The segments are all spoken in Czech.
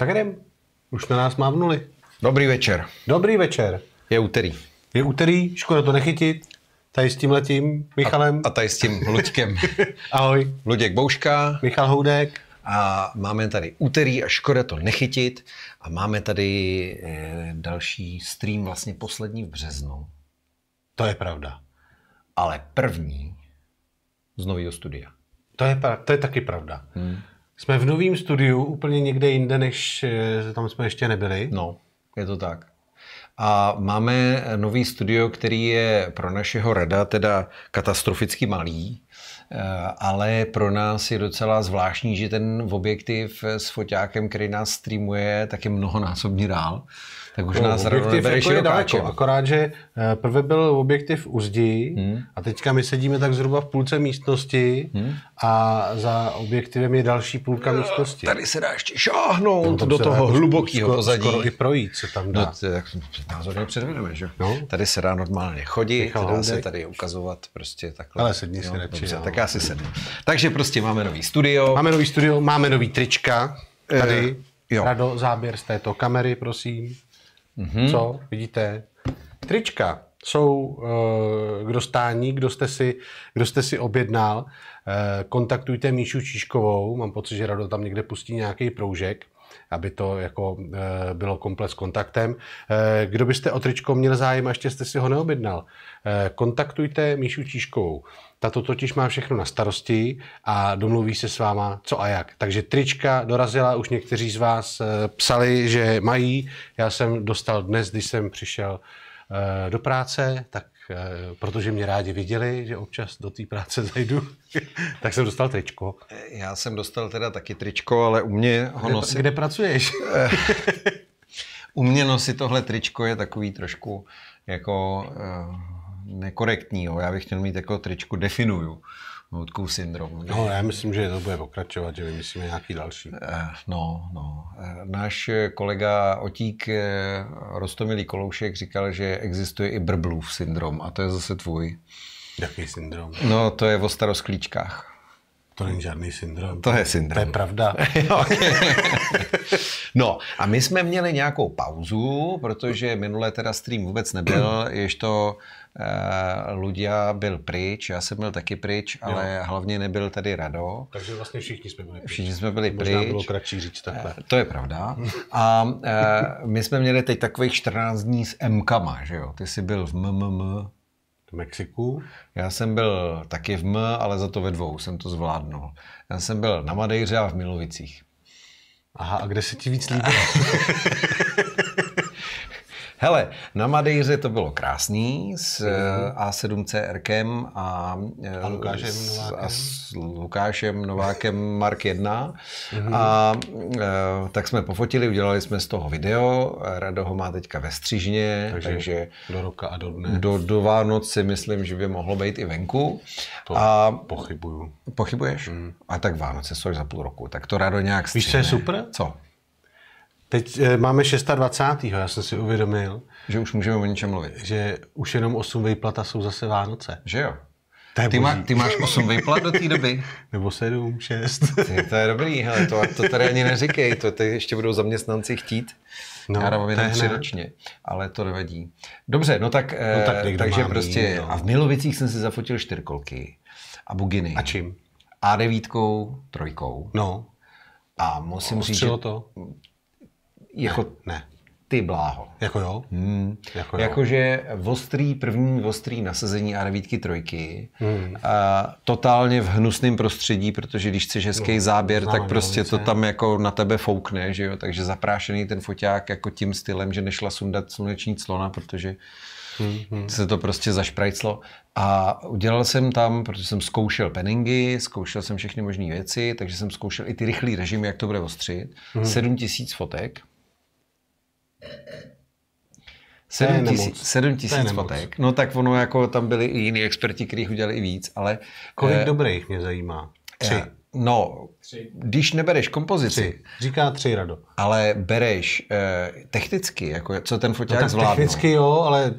Tak jdem. Už na nás mávnuli. Dobrý večer. Dobrý večer. Je úterý. Je úterý, škoda to nechytit. Tady s tím letím Michalem. A, a tady s tím Luďkem. Ahoj. Luděk Bouška. Michal Houdek. A máme tady úterý a škoda to nechytit. A máme tady eh, další stream, vlastně poslední v březnu. To je pravda. Ale první z nového studia. To je, to je taky pravda. Hmm. Jsme v novém studiu, úplně někde jinde, než eh, tam jsme ještě nebyli. No, je to tak. A máme nový studio, který je pro našeho rada teda katastroficky malý, eh, ale pro nás je docela zvláštní, že ten objektiv s foťákem, který nás streamuje, tak je mnohonásobně dál tak už no, nás objektiv jako je daleko, akorát, že eh, prvé byl objektiv u zdi hmm. a teďka my sedíme tak zhruba v půlce místnosti hmm. a za objektivem je další půlka eh, místnosti. Tady se dá ještě šáhnout no, do toho jako hlubokého pozadí. Skoro i projít co tam no, dá. No, tak názorně předvedeme, že? No. Tady se dá normálně chodit, Michal dá se tady ukazovat prostě takhle. Ale sedni si radši. No. Tak já si sednu. Takže prostě máme nový studio. Máme nový studio, máme nový trička eh, tady. Jo. Rado, záběr z této kamery, prosím. Mm-hmm. Co? Vidíte? Trička jsou eh, k dostání, kdo jste si, kdo jste si objednal. Eh, kontaktujte Míšu Číškovou, mám pocit, že Rado tam někde pustí nějaký proužek aby to jako eh, bylo komplet s kontaktem. Eh, kdo byste o tričko měl zájem a ještě jste si ho neobjednal, eh, kontaktujte Míšu Číškovou. Tato totiž má všechno na starosti a domluví se s váma, co a jak. Takže trička dorazila, už někteří z vás psali, že mají. Já jsem dostal dnes, když jsem přišel do práce, tak Eh, protože mě rádi viděli, že občas do té práce zajdu, tak jsem dostal tričko. Já jsem dostal teda taky tričko, ale u mě ho kde, nosí... Kde pracuješ? u mě nosit tohle tričko je takový trošku jako eh, nekorektní. Jo. Já bych chtěl mít jako tričku definuju. Moutkův syndrom. No, já myslím, že to bude pokračovat, že vymyslíme nějaký další. Eh, no, no. Eh, náš kolega Otík eh, Rostomilý Koloušek říkal, že existuje i brblův syndrom a to je zase tvůj. Jaký syndrom? No, to je o starosklíčkách. To není žádný syndrom. To je syndrom. To je pravda. no a my jsme měli nějakou pauzu, protože minule teda stream vůbec nebyl, to Uh, Ludia byl pryč, já jsem byl taky pryč, jo. ale hlavně nebyl tady Rado. Takže vlastně všichni jsme byli pryč. Všichni jsme byli pryč. Možná bylo kratší říct eh, takhle. Uh, to je pravda. A uh, my jsme měli teď takových 14 dní s MKama, že jo? Ty jsi byl v MMM v Mexiku? Já jsem byl taky v M, ale za to ve dvou jsem to zvládnul. Já jsem byl na Madejře a v Milovicích. Aha, a kde se ti víc líbí? Hele, na Madejře to bylo krásný s mm-hmm. A7 eh, CRkem a, eh, a Lukášem s, A s Lukášem Novákem Mark 1. Mm-hmm. A, eh, tak jsme pofotili, udělali jsme z toho video. Rado ho má teďka ve střižně, takže, takže do roka a do dne. Do, do Vánoc si myslím, že by mohlo být i venku. To a, pochybuju. Pochybuješ? Mm. A tak Vánoce jsou za půl roku, tak to Rado nějak střihne. Víš, co je super? Co? Teď eh, máme 26. já jsem si uvědomil. Že už můžeme o něčem mluvit. Že už jenom 8 výplat a jsou zase Vánoce. Že jo? ty, má, ty máš 8 výplat do té doby? Nebo 7, 6. Ty, to je dobrý, hele, to, to tady ani neříkej, to ty ještě budou zaměstnanci chtít. No, já dávám jenom tři ročně, ale to nevadí. Dobře, no tak, no, tak eh, takže prostě, mít, no. a v Milovicích jsem si zafotil čtyřkolky a buginy. A čím? A devítkou, trojkou. No. A musím říct, že to. Jako... Ne, ne. Ty bláho. Jako jo? Hmm. Jako jo. Jakože ostrý, první ostrý nasazení a devítky trojky. Hmm. A totálně v hnusném prostředí, protože když chceš hezký no, záběr, no, tak no, prostě to tam jako na tebe foukne, že jo? Takže zaprášený ten foťák jako tím stylem, že nešla sundat sluneční clona, protože hmm. hmm. se to prostě zašprajclo. A udělal jsem tam, protože jsem zkoušel penningy, zkoušel jsem všechny možné věci, takže jsem zkoušel i ty rychlý režimy, jak to bude ostřit. Hmm. 7000 fotek. 7 tisíc, fotek. No tak ono jako tam byli i jiní experti, kteří udělali i víc, ale... Kolik eh, dobrých mě zajímá? Eh, tři. Eh, no, tři. když nebereš kompozici... Tři. Říká tři, Rado. Ale bereš eh, technicky, jako co ten foťák no, zvládne. Technicky jo, ale...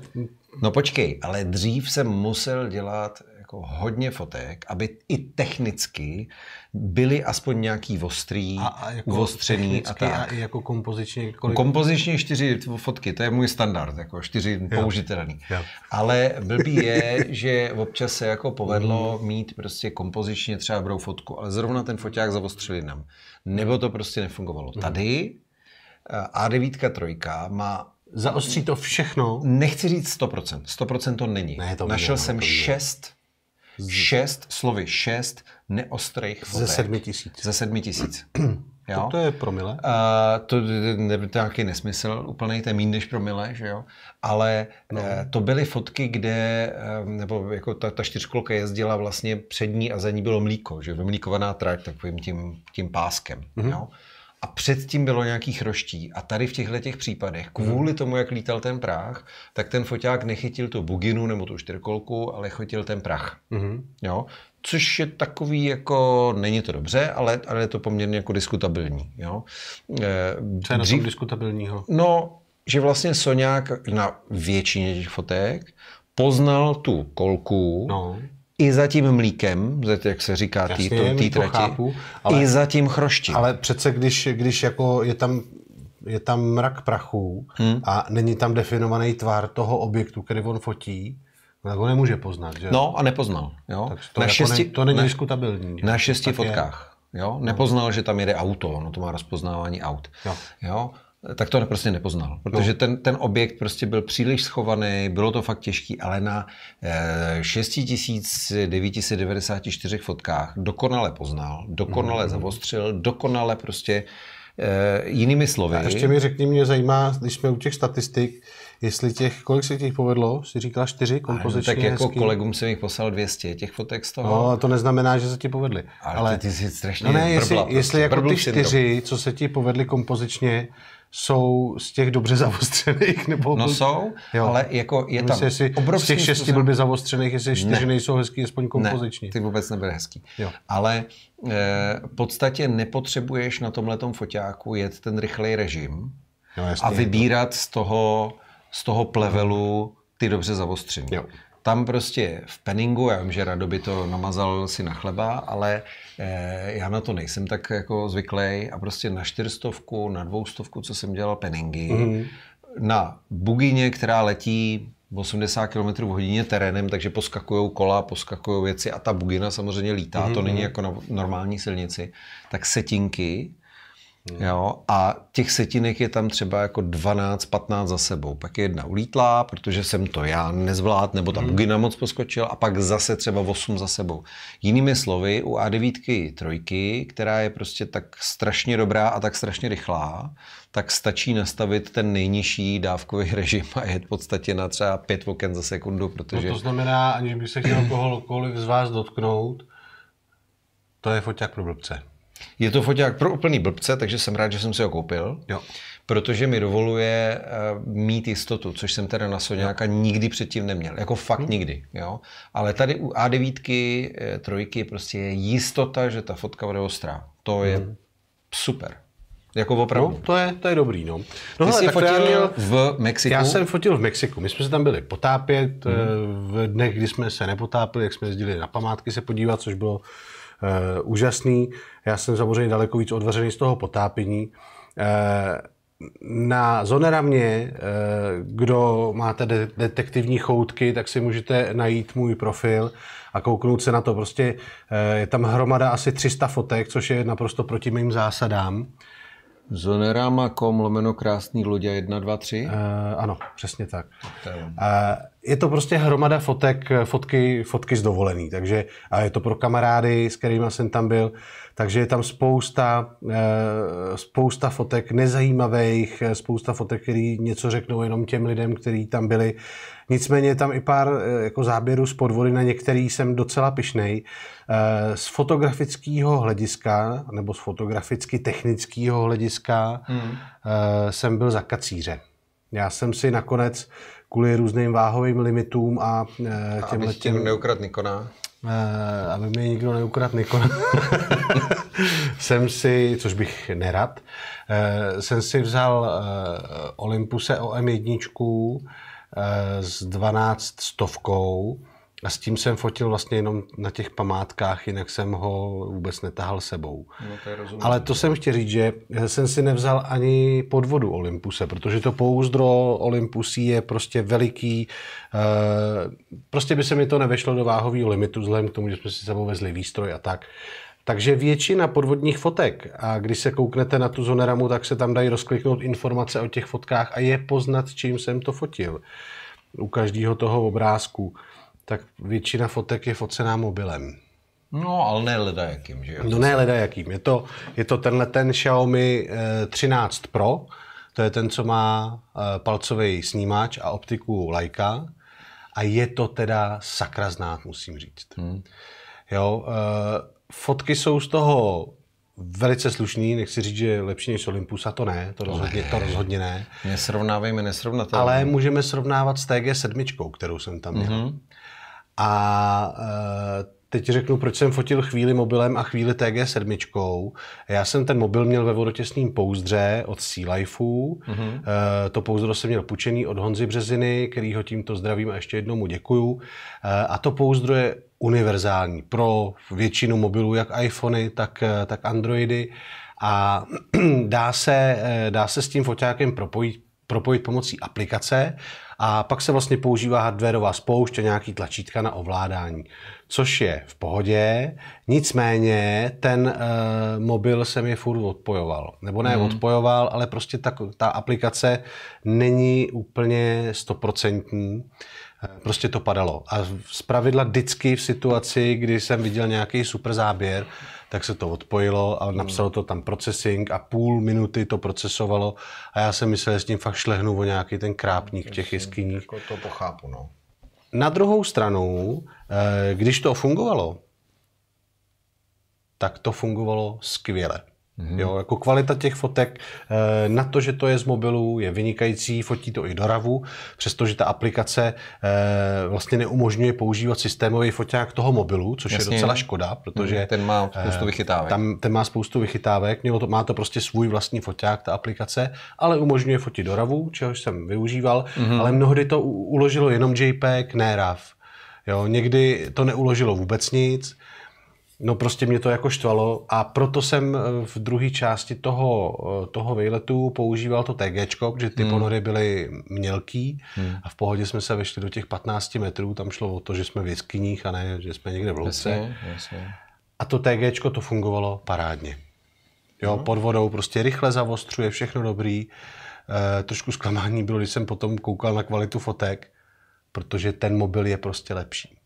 No počkej, ale dřív jsem musel dělat jako hodně fotek, aby i technicky byly aspoň nějaký ostrý, a, a jako ostřený a tak. A i jako kompozičně kolik... Kompozičně čtyři fotky, to je můj standard, jako čtyři jo. použitelný. Jo. Ale blbý je, že občas se jako povedlo mm. mít prostě kompozičně třeba dobrou fotku, ale zrovna ten foťák zavostřili nám. Nebo to prostě nefungovalo. Mm. Tady eh, A9 trojka má Zaostří to všechno? Nechci říct 100%. 100% to není. Ne, to Našel no, jsem 6 z... Šest, slovy šest neostrých fotek. Ze sedmi tisíc. Ze sedmi tisíc. Jo? To, to je promile? Uh, to, ne, je nějaký nesmysl, úplně to je mín než promile, že jo? Ale no. uh, to byly fotky, kde, uh, nebo jako ta, ta čtyřkolka jezdila vlastně přední a za ní bylo mlíko, že vymlíkovaná trať takovým tím, tím páskem, mm-hmm. jo? a předtím bylo nějakých roští. A tady v těchto těch případech, kvůli hmm. tomu, jak lítal ten prach, tak ten foťák nechytil tu buginu nebo tu čtyřkolku, ale chytil ten prach. Mm-hmm. Jo? Což je takový jako, není to dobře, ale, ale je to poměrně jako diskutabilní. Jo? Eh, Co je na tom diskutabilního? No, že vlastně Soňák na většině těch fotek poznal tu kolku, no i za tím mlíkem, jak se říká, tý, Jasně, tý, tý trati, chápu, ale, i za tím chroštím. Ale přece, když, když jako je tam je tam mrak prachu hmm. a není tam definovaný tvar toho objektu, který on fotí, tak ho nemůže poznat, že? No a nepoznal, jo. Tak to, na jako šesti, ne, to není diskutabilní. Že? Na šesti tak fotkách, je. jo. Nepoznal, že tam jede auto, no to má rozpoznávání aut, jo. jo? tak to prostě nepoznal, no. protože no. ten, ten objekt prostě byl příliš schovaný, bylo to fakt těžký, ale na 6994 eh, fotkách dokonale poznal, dokonale mm-hmm. zavostřil, dokonale prostě e, jinými slovy. A ještě mi řekni, mě zajímá, když jsme u těch statistik, jestli těch, kolik se těch povedlo, jsi říkala čtyři kompozičně Tak jako hezký. kolegům jsem jich poslal 200 těch fotek z toho. No, to neznamená, že se ti povedly. Ale, ale ty, ty jsi strašně no ne, jestli, brbla, prostě. jestli prostě, jako ty čtyři, co se ti povedly kompozičně, jsou z těch dobře zavostřených? Nebo no byl... jsou, jo. ale jako je tam jestli obrovský... Z těch šesti způsob... blbě zavostřených, jestli čtyři ne. nejsou hezký, aspoň kompoziční. Ne, ty vůbec nebyly hezký. Jo. Ale eh, v podstatě nepotřebuješ na tomhletom foťáku jet ten rychlej režim no, jasný, a vybírat to. z toho, z toho plevelu ty dobře zavostřený. Jo tam prostě v Penningu, já vím, že by to namazal si na chleba, ale eh, já na to nejsem tak jako zvyklý a prostě na čtyřstovku, na dvoustovku, co jsem dělal Penningy, mm-hmm. na bugině, která letí 80 km v hodině terénem, takže poskakují kola, poskakují věci a ta bugina samozřejmě lítá, mm-hmm. to mhm, není mhm. jako na normální silnici, tak setinky Hmm. Jo, a těch setinek je tam třeba jako 12-15 za sebou. Pak je jedna ulítlá, protože jsem to já nezvlád, nebo ta bugina mm. moc poskočil, a pak zase třeba 8 za sebou. Jinými slovy, u A9 trojky, která je prostě tak strašně dobrá a tak strašně rychlá, tak stačí nastavit ten nejnižší dávkový režim a je v podstatě na třeba 5 oken za sekundu, protože... No to znamená, aniž by se chtěl kohokoliv z vás dotknout, to je foťák pro blbce. Je to foťák pro úplný blbce, takže jsem rád, že jsem si ho koupil. Jo. Protože mi dovoluje eh, mít jistotu, což jsem teda na Soňáka jo. nikdy předtím neměl. Jako fakt hmm. nikdy. Jo? Ale tady u A9, eh, trojky prostě je jistota, že ta fotka bude ostrá. To je hmm. super. Jako opravdu. No, to je, to je dobrý, no. no Ty hele, jsi fotil já měl, v Mexiku? Já jsem fotil v Mexiku. My jsme se tam byli potápět. Mm. V dnech, kdy jsme se nepotápili, jak jsme jezdili na památky se podívat, což bylo Eh, úžasný. Já jsem samozřejmě daleko víc odvařený z toho potápění. E, na Zoneramě, eh, kdo máte de- detektivní choutky, tak si můžete najít můj profil a kouknout se na to. Prostě je tam hromada asi 300 fotek, což je naprosto proti mým zásadám. Zonerama.com lomeno krásný lodě 1, 2, 3? Uh, ano, přesně tak. Uh, je to prostě hromada fotek, fotky, fotky z dovolený, takže a je to pro kamarády, s kterými jsem tam byl, takže je tam spousta, eh, spousta fotek nezajímavých, eh, spousta fotek, které něco řeknou jenom těm lidem, kteří tam byli. Nicméně je tam i pár eh, jako záběrů z podvody, na některý jsem docela pišnej. Z fotografického hlediska, nebo z fotograficky technického hlediska, hmm. jsem byl za kacíře. Já jsem si nakonec kvůli různým váhovým limitům a těm eh, Aby těm neukradl Nikona. Eh, aby mi nikdo neukradl Nikona. jsem si, což bych nerad, eh, jsem si vzal Olympuse OM1 s 12 stovkou a s tím jsem fotil vlastně jenom na těch památkách, jinak jsem ho vůbec netahal sebou. No, to je rozumím, Ale to ne? jsem chtěl říct, že jsem si nevzal ani podvodu Olympuse, protože to pouzdro Olympusí je prostě veliký. Eh, prostě by se mi to nevešlo do váhového limitu, vzhledem k tomu, že jsme si sebou vezli výstroj a tak. Takže většina podvodních fotek, a když se kouknete na tu zoneramu, tak se tam dají rozkliknout informace o těch fotkách a je poznat, čím jsem to fotil u každého toho obrázku tak většina fotek je focená mobilem. No, ale ne jakým, že jo? No ne jakým. Je to, je to tenhle ten Xiaomi 13 eh, Pro, to je ten, co má eh, palcový snímač a optiku Leica a je to teda sakra znát, musím říct. Hmm. Jo, eh, fotky jsou z toho velice slušný, nechci říct, že lepší než Olympus, a to ne, to rozhodně To rozhodně ne. Nesrovnávejme nesrovnatelné. Ale můžeme srovnávat s TG7, kterou jsem tam měl. Mm-hmm. A eh, teď řeknu, proč jsem fotil chvíli mobilem a chvíli TG7. Já jsem ten mobil měl ve vodotěsném pouzdře od Sea Lifeu. Mm-hmm. to pouzdro jsem měl půjčený od Honzy Březiny, který ho tímto zdravím a ještě jednou mu děkuju. Eh, a to pouzdro je univerzální pro většinu mobilů, jak iPhony, tak, tak Androidy. A dá se, dá se s tím foťákem propojit propojit pomocí aplikace a pak se vlastně používá hardwareová spoušť a nějaký tlačítka na ovládání, což je v pohodě, nicméně ten uh, mobil se mi furt odpojoval. Nebo ne hmm. odpojoval, ale prostě ta, ta aplikace není úplně stoprocentní. Eh, prostě to padalo. A pravidla vždycky v situaci, kdy jsem viděl nějaký super záběr, tak se to odpojilo a hmm. napsalo to tam processing a půl minuty to procesovalo a já jsem myslel, že s tím fakt šlehnu o nějaký ten krápník v těch jeskyních. Jako to pochápu, no. Na druhou stranu, eh, když to fungovalo, tak to fungovalo skvěle. Mm-hmm. Jo, jako kvalita těch fotek eh, na to, že to je z mobilu, je vynikající, fotí to i do RAVu, přestože ta aplikace eh, vlastně neumožňuje používat systémový foťák toho mobilu, což Jasně. je docela škoda, protože mhm. ten má eh, spoustu vychytávek. Tam, ten má spoustu vychytávek, mělo to, má to prostě svůj vlastní foťák, ta aplikace, ale umožňuje fotit do RAVu, čehož jsem využíval, mm-hmm. ale mnohdy to uložilo jenom JPEG, ne RAV. Jo, někdy to neuložilo vůbec nic, No prostě mě to jako štvalo a proto jsem eh, v druhé části toho, eh, toho výletu používal to TG, protože ty hmm. ponory byly mělký hmm. a v pohodě jsme se vešli do těch 15 metrů, tam šlo o to, že jsme v jeskyních a ne, že jsme někde v louce. Jasně, jasně. A to TG to fungovalo parádně. Jo, hmm. pod vodou prostě rychle zavostřuje, všechno dobrý. E, trošku zklamání bylo, když jsem potom koukal na kvalitu fotek, protože ten mobil je prostě lepší.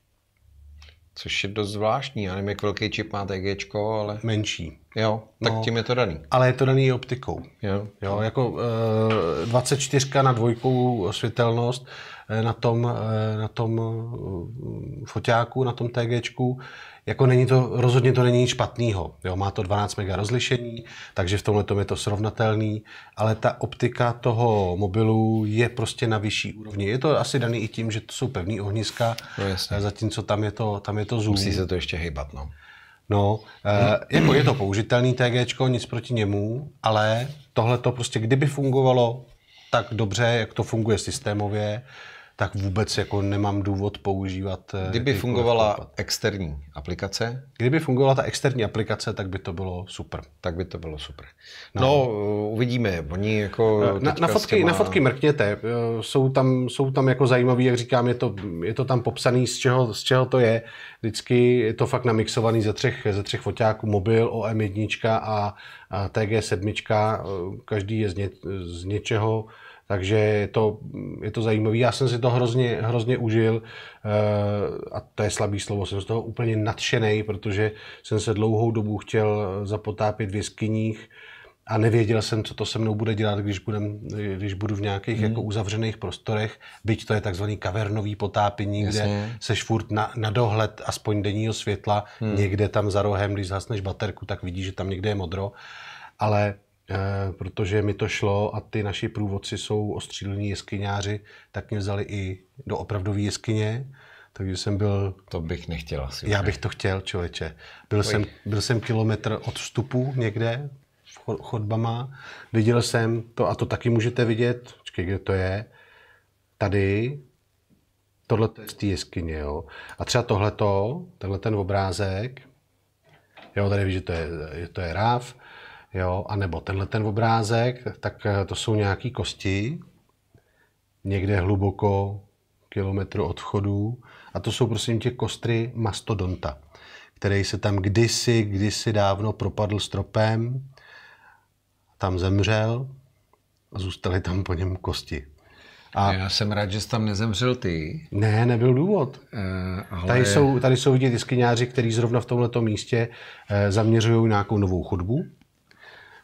Což je dost zvláštní, já nevím, jak velký čip má TG, ale... Menší. Jo, tak no, tím je to daný. Ale je to daný optikou. Jo. jo jako e, eh, 24 na dvojkou světelnost eh, na tom, e, na tom foťáku, na tom TG jako není to, rozhodně to není nic špatného. Jo, má to 12 mega rozlišení, takže v tomhle je to srovnatelný, ale ta optika toho mobilu je prostě na vyšší úrovni. Je to asi daný i tím, že to jsou pevný ohniska, no, jasně. Eh, zatímco tam je, to, tam je to zoom. Musí se to ještě hejbat, no. No, eh, jako je to použitelný TG, nic proti němu, ale tohle to prostě, kdyby fungovalo tak dobře, jak to funguje systémově, tak vůbec jako nemám důvod používat. Eh, Kdyby fungovala kompad. externí aplikace? Kdyby fungovala ta externí aplikace, tak by to bylo super. Tak by to bylo super. No, no eh, uvidíme. Oni jako eh, na, na, fotky, těma... na fotky mrkněte. Jsou tam, jsou tam jako zajímavý, jak říkám, je to, je to tam popsaný, z čeho, z čeho to je. Vždycky je to fakt namixovaný ze třech, ze třech foťáků. Mobil, OM1 a, a TG7. Každý je z, ně, z něčeho takže je to, je to zajímavé. Já jsem si to hrozně, hrozně užil eh, a to je slabý slovo, jsem z toho úplně nadšený, protože jsem se dlouhou dobu chtěl zapotápět v jeskyních a nevěděl jsem, co to se mnou bude dělat, když, budem, když budu v nějakých hmm. jako uzavřených prostorech, byť to je takzvaný kavernový potápění, Jasně. kde se furt na, na dohled aspoň denního světla, hmm. někde tam za rohem, když zhasneš baterku, tak vidíš, že tam někde je modro, ale Eh, protože mi to šlo a ty naši průvodci jsou ostřílení jeskyňáři, tak mě vzali i do opravdové jeskyně, takže jsem byl... To bych nechtěl asi. Já bych to chtěl, člověče. Byl, jsem, byl jsem kilometr od vstupu někde, chodbama, viděl jsem to, a to taky můžete vidět, počkej, kde to je, tady, tohle je z té jeskyně, jo. A třeba tohleto, tenhle ten obrázek, jo, tady víš, že to je, to je ráv, Jo, a nebo tenhle ten obrázek, tak eh, to jsou nějaké kosti, někde hluboko, kilometr od vchodu. A to jsou prosím tě kostry mastodonta, který se tam kdysi, kdysi dávno propadl stropem, tam zemřel a zůstaly tam po něm kosti. A Já jsem rád, že jsi tam nezemřel ty. Ne, nebyl důvod. E, ale... tady, jsou, tady jsou vidět jeskyňáři, kteří zrovna v tomto místě eh, zaměřují nějakou novou chodbu.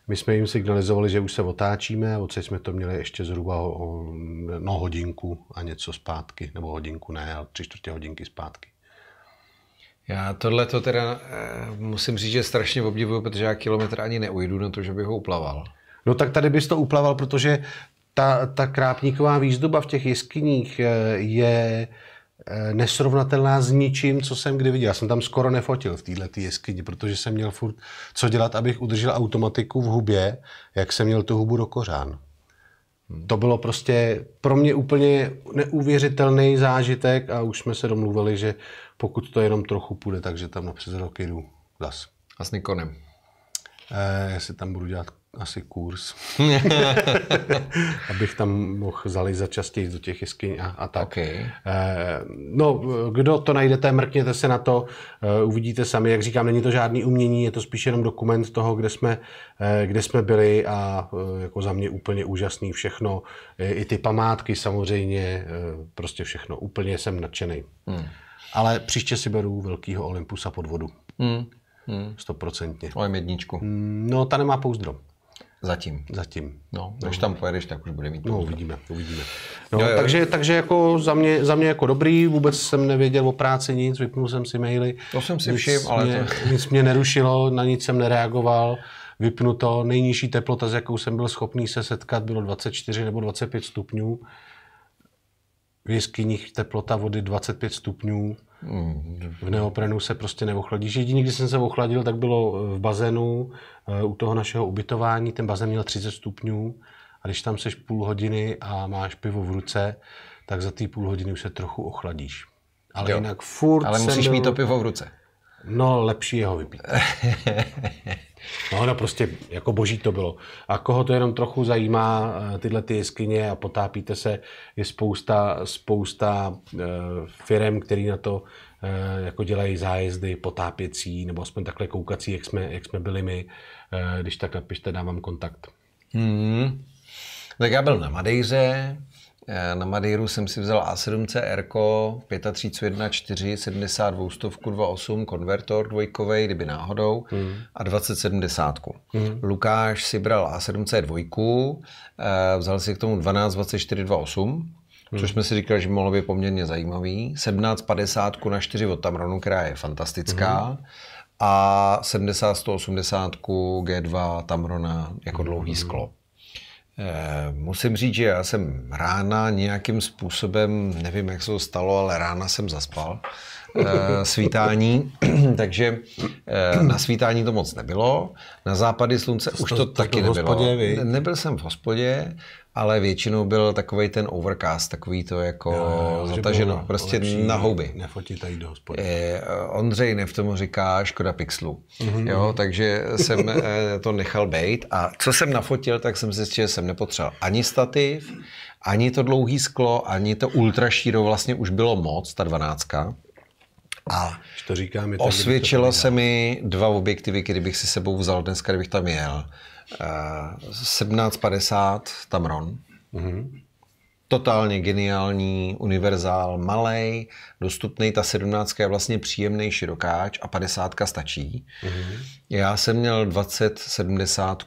My jsme jim signalizovali, že už se otáčíme, odsaď jsme to měli ještě zhruba o, no, hodinku a něco zpátky, nebo hodinku ne, ale tři čtvrtě hodinky zpátky. Já tohle to teda eh, musím říct, že strašně obdivuju, protože já kilometr ani neujdu na to, že bych ho uplaval. No tak tady bys to uplaval, protože ta, ta krápníková výzdoba v těch jeskyních eh, je Eh, nesrovnatelná s ničím, co jsem kdy viděl. Já jsem tam skoro nefotil v této jeskyni, protože jsem měl furt co dělat, abych udržel automatiku v hubě, jak jsem měl tu hubu do kořán. To bylo prostě pro mě úplně neuvěřitelný zážitek a už jsme se domluvili, že pokud to jenom trochu půjde, takže tam na přes roky jdu zas. A s Nikonem? Eh, já si tam budu dělat asi kurz. Abych tam mohl zalízat častěji do těch jeskyň a, a tak. Okay. Eh, no, kdo to najdete, mrkněte se na to, eh, uvidíte sami. Jak říkám, není to žádný umění, je to spíš jenom dokument toho, kde jsme, eh, kde jsme byli a jako za mě úplně úžasný všechno. I ty památky samozřejmě, prostě všechno. Úplně jsem nadšený. Hmm. Ale příště si beru velkýho Olympusa pod vodu. Hmm. Hmm. 100%. Ojem jedničku. Mm, no, ta nemá pouzdro. Zatím. Zatím. No, no. Když tam pojedeš, tak už bude mít No, uvidíme, uvidíme. No, jo, jo. Takže, takže jako za mě, za mě jako dobrý, vůbec jsem nevěděl o práci nic, vypnul jsem si maily. To jsem si všiml, ale... Mě, to... nic mě nerušilo, na nic jsem nereagoval vypnuto. Nejnižší teplota, s jakou jsem byl schopný se setkat, bylo 24 nebo 25 stupňů. V jeskyních teplota vody 25 stupňů. V neoprenu se prostě neochladíš. Jediný, když jsem se ochladil, tak bylo eh, v bazénu eh, u toho našeho ubytování. Ten bazén měl 30 stupňů a když tam seš půl hodiny a máš pivo v ruce, tak za ty půl hodiny už se trochu ochladíš. Ale jo. jinak furt Ale musíš byl... mít to pivo v ruce. No, lepší je ho vypít. No, no prostě jako boží to bylo. A koho to jenom trochu zajímá, eh, tyhle ty jeskyně a potápíte se, je spousta, spousta eh, firm, který na to eh, jako dělají zájezdy potápěcí, nebo aspoň takhle koukací, jak jsme, jak jsme byli my. Když tak napište, dávám kontakt. Hmm. Tak já byl na Madejře, Eh, na Madeiru jsem si vzal A7CR, 531.4, 72 stovku 2.8, konvertor dvojkovej, kdyby náhodou, hmm. a 2070. Hmm. Lukáš si bral a 7 c dvojku, eh, vzal si k tomu 1224 2.8, Hmm. Což jsme si říkali, že mohlo být poměrně zajímavý. 1750 na 4 od Tamronu, která je fantastická. Hmm a 70-180 G2 Tamrona jako dlouhý hmm. sklo. Eh, musím říct, že já jsem rána nějakým způsobem, nevím, jak se to stalo, ale rána jsem zaspal eh, svítání, takže eh, na svítání to moc nebylo. Na západy slunce to, už to, to taky to nebylo. Hospodě, vy? Nebyl jsem v hospodě, ale většinou byl takový ten overcast, takový to jako jo, jo, zataženo, bylo prostě lepší, na houby. Nefotit tady do hospody. Eh, Ondřej Nev tom říká škoda pixelů, mm-hmm. jo, takže jsem eh, to nechal být a co jsem nafotil, tak jsem si že jsem nepotřeboval ani stativ, ani to dlouhý sklo, ani to ultra vlastně už bylo moc, ta dvanáctka. A to říkám, je osvědčilo to se mi dva objektivy, kdybych si sebou vzal dneska, kdybych tam jel. 1750 Tamron. Mm-hmm. Totálně geniální, univerzál, malý, dostupný. Ta 17 je vlastně příjemný širokáč a 50 stačí. Mm-hmm. Já jsem měl 2070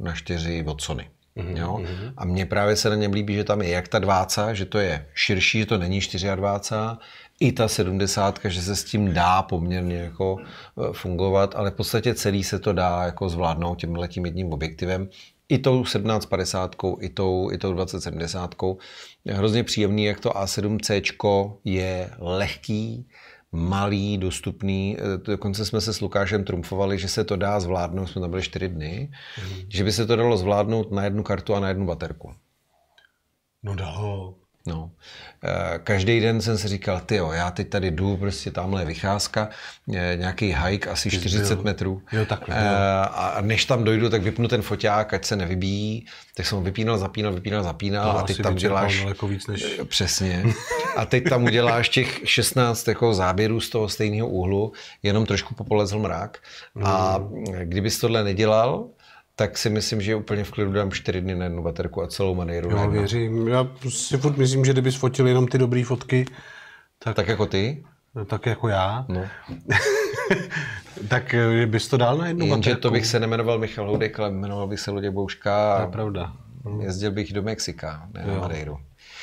na 4 od Sony. Mm-hmm. Jo? Mhm. A mně právě se na něm líbí, že tam je jak ta dváca, že to je širší, že to není 24, i ta sedmdesátka, že se s tím dá poměrně jako eh, fungovat, ale v podstatě celý se to dá jako zvládnout tím letím jedním objektivem. I tou 1750, i tou, i tou 2070. Je hrozně příjemný, jak to A7C je lehký, malý, dostupný. Eh, dokonce jsme se s Lukášem trumfovali, že se to dá zvládnout, jsme tam byli čtyři dny, mm. že by se to dalo zvládnout na jednu kartu a na jednu baterku. No dalo. No. Eh, každý den jsem si říkal, ty já teď tady jdu, prostě tamhle je vycházka, eh, nějaký hike asi 40 metrů. Jo, takhle. Eh, jo. A než tam dojdu, tak vypnu ten foťák, ať se nevybíjí. Tak jsem ho vypínal, zapínal, vypínal, zapínal to a teď tam děláš... víc než... Přesně. A teď tam uděláš těch 16 jako záběrů z toho stejného úhlu, jenom trošku popolezl mrak. Hmm. A kdybys tohle nedělal, tak si myslím, že úplně v klidu dám čtyři dny na jednu baterku a celou manejru. Já věřím. Já si furt myslím, že kdyby fotil jenom ty dobré fotky, tak... Tak jako ty? No, tak jako já. No. tak eh, bys to dal na jednu Jenže baterku. to bych se nemenoval Michal Houdek, ale jmenoval bych se Luděk Bouška. To je pravda. Jezdil bych do Mexika, ne jo. na Madejru.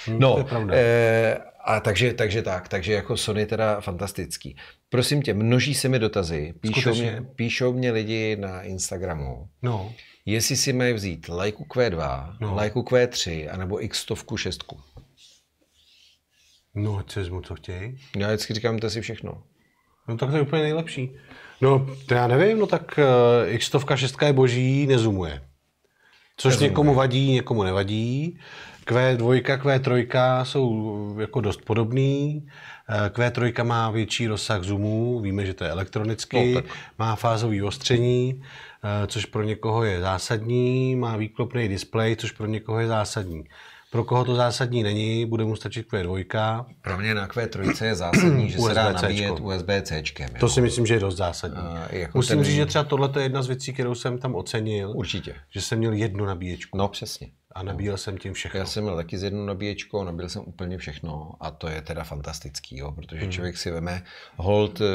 Hmm, no, to je pravda. Eh, a takže, takže tak, takže jako Sony teda fantastický. Prosím tě, množí se mi dotazy, píšou, mě, píšou mě lidi na Instagramu, no. jestli si mají vzít lajku Q2, no. lajku Q3, anebo X100 6. No, ať si vezmu, co chtějí. Já vždycky říkám, to si všechno. No tak to je úplně nejlepší. No, to já nevím, no tak uh, X100 6 je boží, nezumuje. Což nezumuje. někomu vadí, někomu nevadí. Q2, Q3 jsou eh, jako dost podobný. Eh, Q3 má větší rozsah zoomů, víme, že to je elektronicky, no, má fázový ostření, eh, což pro někoho je zásadní, má výklopný displej, což pro někoho je zásadní. Pro koho to zásadní není, bude mu stačit Q2. Pro mě na Q3 je zásadní, že se dá nabíjet USB-C. To si myslím, že je dost zásadní. Uh, jako Musím ten... říct, že třeba tohle je jedna z věcí, kterou jsem tam ocenil. Určitě. Že jsem měl jednu nabíječku. No přesně a nabíjel jsem tím všechno. Já jsem měl taky z jednu nabíječkou, nabíjel jsem úplně všechno a to je teda fantastický, jo, protože hmm. člověk si veme hold eh,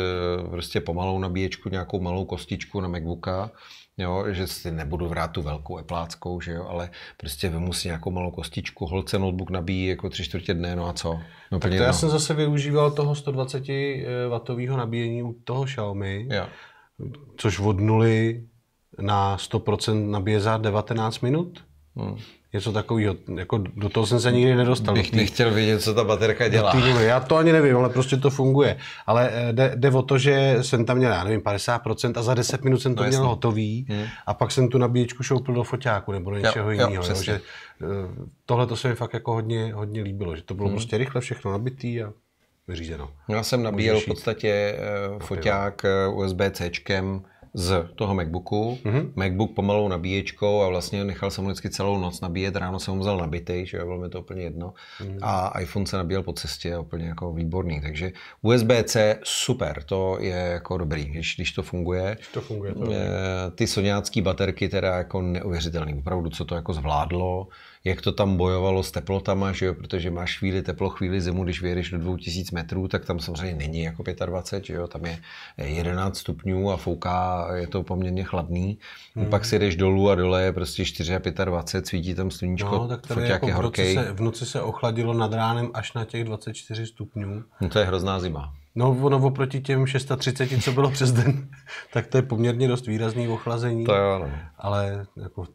prostě pomalou nabíječku, nějakou malou kostičku na MacBooka, jo, že si nebudu vrát tu velkou epláckou, že jo, ale prostě vemu si nějakou malou kostičku, holce notebook nabíjí jako tři čtvrtě dne, no a co? No, tak to jedno. já jsem zase využíval toho 120 eh, W nabíjení u toho Xiaomi, jo. což od nuly na 100% nabíje za 19 minut. Hmm něco takového. Jako do toho jsem se nikdy nedostal. Bych, tý... chtěl vědět, co ta baterka dělá. Já to ani nevím, ale prostě to funguje. Ale eh, jde, jde o to, že jsem tam měl, já nevím, 50% a za 10 minut jsem to no, měl jasný. hotový hmm. a pak jsem tu nabíječku šoupil do foťáku nebo do něčeho jo, jiného. Jo, že, eh, tohle to se mi fakt jako hodně, hodně líbilo, že to bylo hmm. prostě rychle všechno nabitý a vyřízeno. Já jsem nabíjel v podstatě eh, foťák USB-Cčkem z toho MacBooku, mm-hmm. MacBook pomalou nabíječkou a vlastně nechal jsem vždycky celou noc nabíjet, ráno jsem ho vzal nabitý, že jo, bylo mi to úplně jedno. Mm-hmm. A iPhone se nabíjel po cestě úplně jako výborný, takže USB-C super, to je jako dobrý, když, když to funguje. Když to funguje, to je. Eh, ty soňácký baterky teda jako neuvěřitelný, opravdu, co to jako zvládlo, jak to tam bojovalo s teplotama, že jo, protože máš chvíli teplo, chvíli zimu, když vyjedeš do 2000 metrů, tak tam samozřejmě není jako 25, že jo, tam je 11 stupňů a fouká, je to poměrně chladný. Hmm. Pak si jdeš dolů a dole je prostě 4 a 25, svítí tam sluníčko, no, tak tady jako je horkej. Se, v noci se ochladilo nad ránem až na těch 24 stupňů. No to je hrozná zima. No, ono oproti těm 630, co bylo přes den, tak to je poměrně dost výrazný ochlazení. To jo, no. Ale jako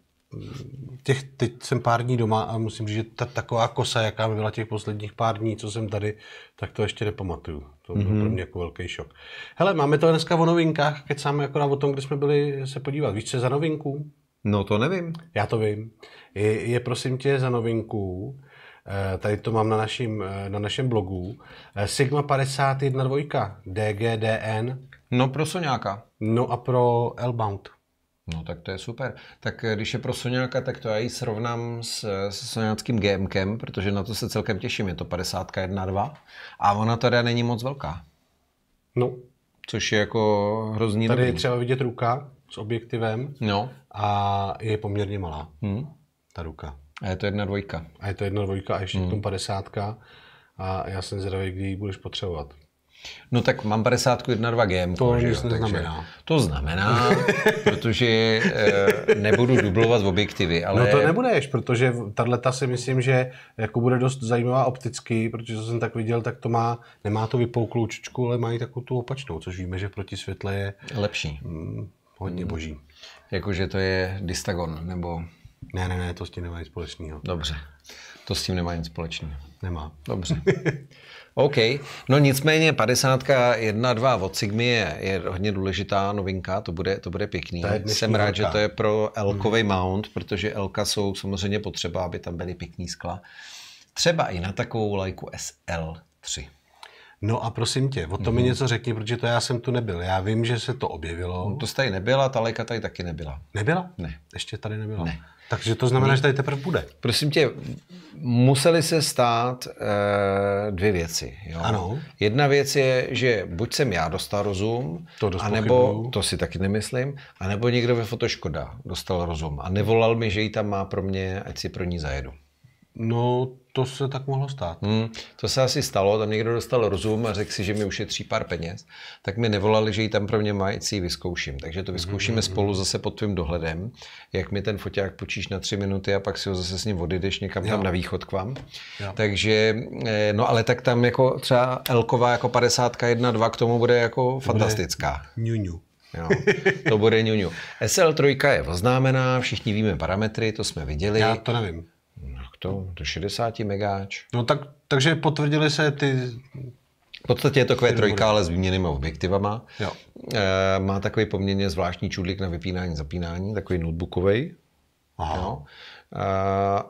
těch, teď jsem pár dní doma a musím říct, že ta taková kosa, jaká mi byla těch posledních pár dní, co jsem tady, tak to ještě nepamatuju. To byl mm-hmm. pro mě jako velký šok. Hele, máme to dneska o novinkách, jako na o tom, kde jsme byli se podívat. Víš, co je za novinku? No to nevím. Já to vím. Je, je prosím tě za novinku, eh, tady to mám na, našim, eh, na našem blogu, eh, Sigma 51.2, DGDN. No pro Soňáka. No a pro Elbound. No tak to je super. Tak eh, když je pro Soňáka, tak to já ji srovnám s, eh, s Soňáckým GMkem, protože na to se celkem těším. Je to 51.2 a ona teda není moc velká. No. Což je jako hrozný Tady dobrý. je třeba vidět ruka s objektivem no. a je poměrně malá hmm. ta ruka. A je to jedna dvojka. A je to jedna dvojka a ještě hmm. k tomu 50. Hmm. A já jsem zvědavý, kdy ji budeš potřebovat. No tak mám 51 2 GM. To, že jo, to znamená. to znamená, protože e, nebudu dublovat v objektivy. No ale... No to nebudeš, protože ta si myslím, že jako bude dost zajímavá opticky, protože co jsem tak viděl, tak to má, nemá to vypouklou čičku, ale mají takovou tu opačnou, což víme, že proti světle je lepší. Mm, hodně hmm. boží. Jakože to je Distagon, nebo... Ne, ne, ne, to s tím nemá nic společného. Dobře. To s tím nemá nic společného. Nemá. Dobře. OK, no nicméně 51 2 od Sigmy je, je hodně důležitá novinka, to bude, to bude pěkný. To Jsem rád, velká. že to je pro mhm. Elkový hmm. mount, protože Elka jsou samozřejmě potřeba, aby tam byly pěkný skla. Třeba i na takovou lajku SL3. No a prosím tě, o tom mm. mi mhm. něco řekni, protože to já jsem tu nebyl. Já vím, že se to objevilo. No to tady nebyla, ta lajka tady taky nebyla. Nebyla? Ne. Ještě tady nebyla. Ne. Takže to znamená, že tady teprve bude. Prosím tě, museli se stát e, dvě věci. Jo? Ano. Jedna věc je, že buď jsem já dostal rozum, to anebo, to si taky nemyslím, anebo někdo ve Fotoškoda dostal rozum a nevolal mi, že ji tam má pro mě, ať si pro ní zajedu. No, to se tak mohlo stát. Hmm, to se asi stalo, tam někdo dostal rozum a řekl si, že mi ušetří pár peněz, tak mi nevolali, že ji tam pro mě mají, si ji vyzkouším. Takže to vyzkoušíme mm-hmm. spolu mhm. zase pod tvým dohledem, jak mi ten foťák počíš na tři minuty a pak si ho zase s ním odjedeš někam jo. tam na východ k vám. Jo. Takže, eh, no ale tak tam jako třeba Elková jako jedna 2 k tomu bude jako to fantastická. Niu Jo, to bude ňuňu. SL3 je oznámená, všichni víme parametry, to jsme viděli. Já to nevím to, to 60 megáč. No tak, takže potvrdili se ty v podstatě je to Q3, ale s výměnými objektivama. Jo. E, má takový poměrně zvláštní čudlik na vypínání, zapínání, takový notebookový. Aha. Jo. E,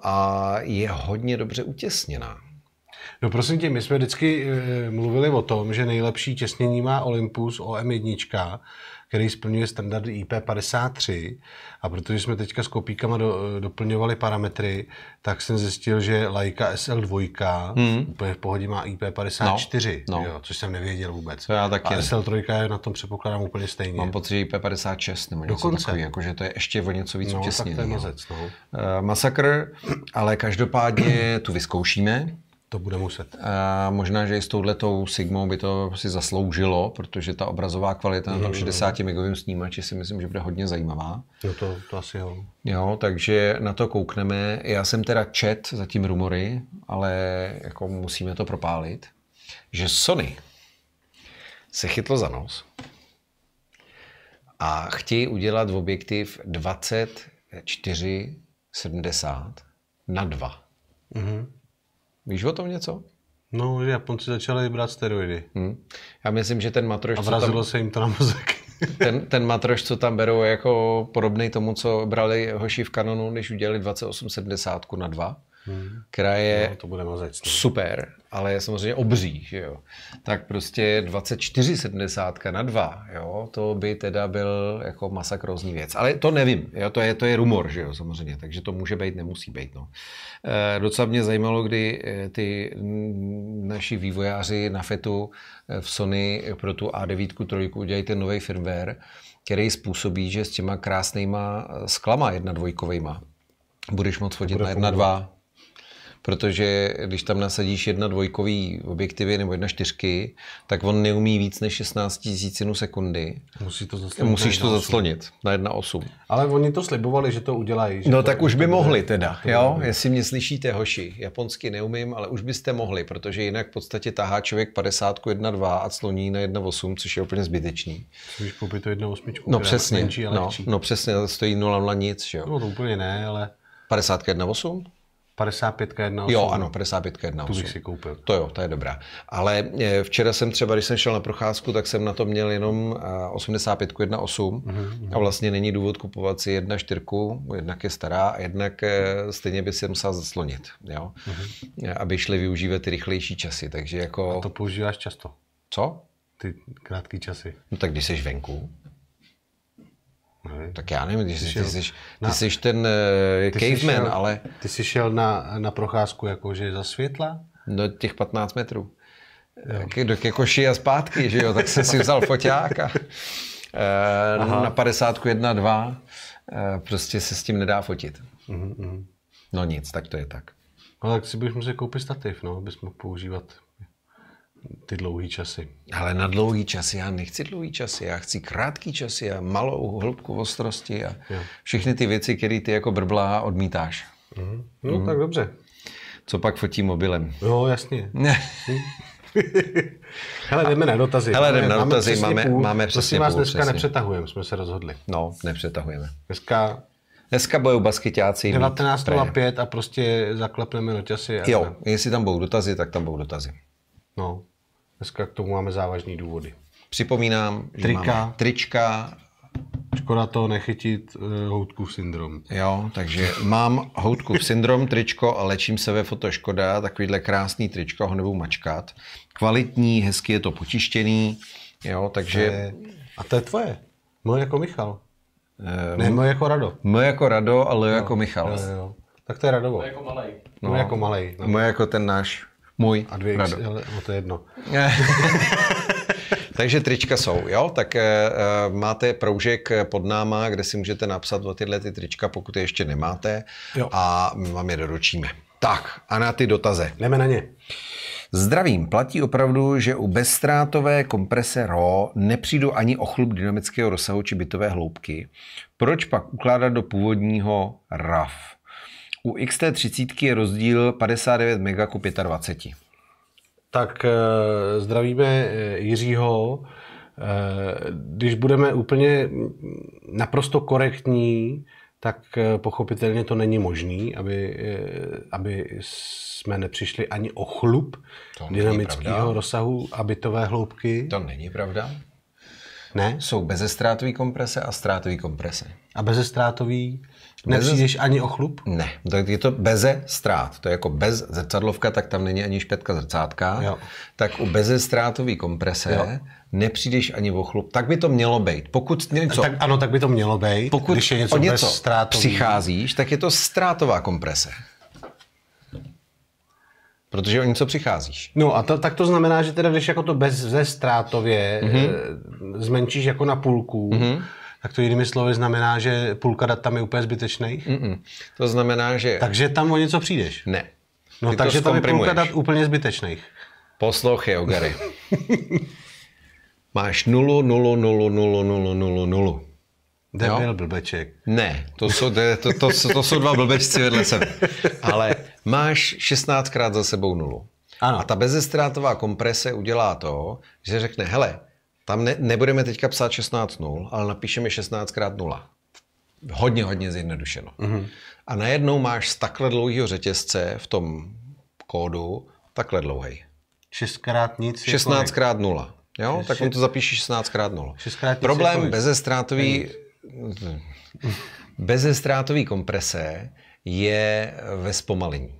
a je hodně dobře utěsněná. No prosím tě, my jsme vždycky e, mluvili o tom, že nejlepší těsnění má Olympus OM1, který splňuje standardy IP53. A protože jsme teďka s kopíkama do, doplňovali parametry, tak jsem zjistil, že Leica SL2 hmm. úplně v pohodě má IP54, no, no. Jo, což jsem nevěděl vůbec. To já taky. A SL3 je na tom předpokládám úplně stejně. Mám pocit, že IP56 nebo něco Dokonce. takový, jakože to je ještě o něco víc no, utěsněný. Tak to je no. mazec, no. Uh, masakr, ale každopádně tu vyzkoušíme. To bude muset. A možná, že i s touhletou Sigmou by to si zasloužilo, protože ta obrazová kvalita mm-hmm. na tom 60 mm. megovém snímači si myslím, že bude hodně zajímavá. Jo, no to, to asi jo. Jo, takže na to koukneme. Já jsem teda čet zatím rumory, ale jako musíme to propálit, že Sony se chytlo za nos a chtějí udělat v objektiv 24 70 na 2. Mm-hmm. Víš o tom něco? No, že Japonci začali brát steroidy. Hmm. Já myslím, že ten matroš... A vrazilo tam... se jim to na mozek. ten, ten matroš, co tam berou, je jako podobný tomu, co brali hoši v kanonu, když udělali 2870 na 2 hmm. která je no, to bude mazec, no. super, ale je samozřejmě obří, že jo. Tak prostě 2470 na 2, jo, to by teda byl jako masakrozní věc. Ale to nevím, jo, to je, to je rumor, že jo, samozřejmě, takže to může být, nemusí být, no. E, docela mě zajímalo, kdy eh, ty naši vývojáři na FETu eh, v Sony pro tu A9 trojku udělají ten nový firmware, který způsobí, že s těma krásnýma sklama jedna dvojkovejma budeš moc chodit na dva protože když tam nasadíš jedna dvojkový objektivy nebo jedna čtyřky, tak on neumí víc než 16 tisícinu sekundy. Musí to zaslonit Musíš to zaslonit na 1,8. Ale oni to slibovali, že to udělají. Že no to, tak už by mohli teda, jo? Jestli mě slyšíte, hoši, japonsky neumím, ale už byste mohli, protože jinak v podstatě tahá člověk 50 1,2 a sloní na 1,8, což je úplně zbytečný. Když koupit to 1,8. No přesně, menší a no, no přesně, stojí 0,0 nic, že jo? No to úplně ne, ale... 50 1,8? 55 k 1 Jo, ano, 55 k 1 Tu bych si koupil. To jo, to je dobrá. Ale eh, včera jsem třeba, když jsem šel na procházku, tak jsem na to měl jenom 85 k 1 8 mm-hmm. a mhm. vlastně není důvod kupovat si 1 čtyřku, jednak je stará a jednak eh, stejně by se musel zaslonit, jo? Mm-hmm. aby šli využívat ty rychlejší časy. Takže jako... A to používáš často? Co? Ty krátké časy. No tak když jsi venku, ne. Tak já nevím, ty, jsi, ty, jsi, na, ty eh, jsi ten uh, ty caveman, jsi šel, ale... Ty jsi šel na, na procházku jakože za světla? No těch 15 metrů. Jo. Do ke koši a zpátky, že jo, tak jsem si vzal foťák a uh, na 50 jedna dva uh, prostě se s tím nedá fotit. Mm-hmm. No nic, tak to je tak. No tak si bych musel koupit stativ, no, abys mohl používat ty dlouhé časy? Ale na dlouhý časy já nechci dlouhý časy, já chci krátký časy a malou hloubku ostrosti a jo. všechny ty věci, které ty jako brblá odmítáš. Mm. No mm. tak dobře. Co pak fotí mobilem? Jo, jasně. Hele, jdeme na dotazy. Hele, jdeme na dotazy, přesně máme, půl. máme přesně Prosím vás, půl, dneska přesně. nepřetahujeme, jsme se rozhodli. No, nepřetahujeme. Dneska Dneska budou basketáci 19.05 a prostě zaklepneme noťasy. Jo, jestli tam budou dotazy, tak tam budou dotazy. No, Dneska k tomu máme závažný důvody. Připomínám, že trika, máme trička. Škoda to nechytit e, eh, v syndrom. Jo, takže mám v syndrom, tričko a lečím se ve foto Škoda. Takovýhle krásný tričko, ho nebudu mačkat. Kvalitní, hezky je to potištěný. Jo, takže... To je... A to je tvoje. Moje jako Michal. E, ne, moje jako Rado. Moje jako Rado, ale jo, jako Michal. Jo, jo. Tak to je Radovo. Moje jako, no. jako malej. No, moje jako malej. No. Moje jako ten náš můj. A dvě Rado. XL, no to je jedno. Takže trička jsou, jo? Tak e, máte proužek pod náma, kde si můžete napsat o tyhle ty trička, pokud je ještě nemáte. Jo. A my vám je doručíme. Tak, a na ty dotaze. Jdeme na ně. Zdravím, platí opravdu, že u bezstrátové komprese ro nepřijdu ani o chlup dynamického rozsahu či bytové hloubky. Proč pak ukládat do původního RAF? U XT30 je rozdíl 59 mega ku 25. Tak eh, zdravíme eh, Jiřího. Eh, když budeme úplně naprosto korektní, tak pochopitelně to není možný, aby, aby jsme nepřišli ani o chlup dynamického rozsahu a bytové hloubky. To není pravda. Ne? Jsou bezestrátový komprese a ztrátový komprese. A bezestrátový Nepřijdeš ani o chlup? Ne, to je to beze ztrát. To je jako bez zrcadlovka, tak tam není ani špetka zrcátka. Jo. Tak u bezeztrátový komprese jo. nepřijdeš ani o chlup. Tak by to mělo být. Pokud něco, tak, ano, tak by to mělo být. Pokud když je něco, o něco bezstrátový. přicházíš, tak je to ztrátová komprese. Protože o něco přicházíš. No a to, tak to znamená, že teda když jako to bez, ze ztrátově mm-hmm. Eh, zmenšíš jako na půlku, mm-hmm tak to jinými slovy znamená, že půlka dat tam je úplně zbytečných? Mm-mm. To znamená, že... Takže tam o něco přijdeš? Ne. No Ty takže tam je půlka dat úplně zbytečných. Poslouchej, Ogary. Máš nulu, nulu, nulu, nulu, nulu, nulu, nulu. Debil, jo? blbeček. Ne, to jsou, to, to, to, to jsou dva blbečci vedle sebe. Ale máš 16krát za sebou nulu. Ano. A ta bezestrátová komprese udělá to, že řekne, hele, tam ne, nebudeme teďka psát 16 0, ale napíšeme 16 krát 0. Hodně, hodně zjednodušeno. Mm-hmm. A najednou máš z takhle dlouhého řetězce v tom kódu takhle dlouhý. 6 krát nic. 16 krát 0. Jo, tak on to zapíše 16 krát 0. Problém bezestrátový, bezestrátový komprese je ve zpomalení.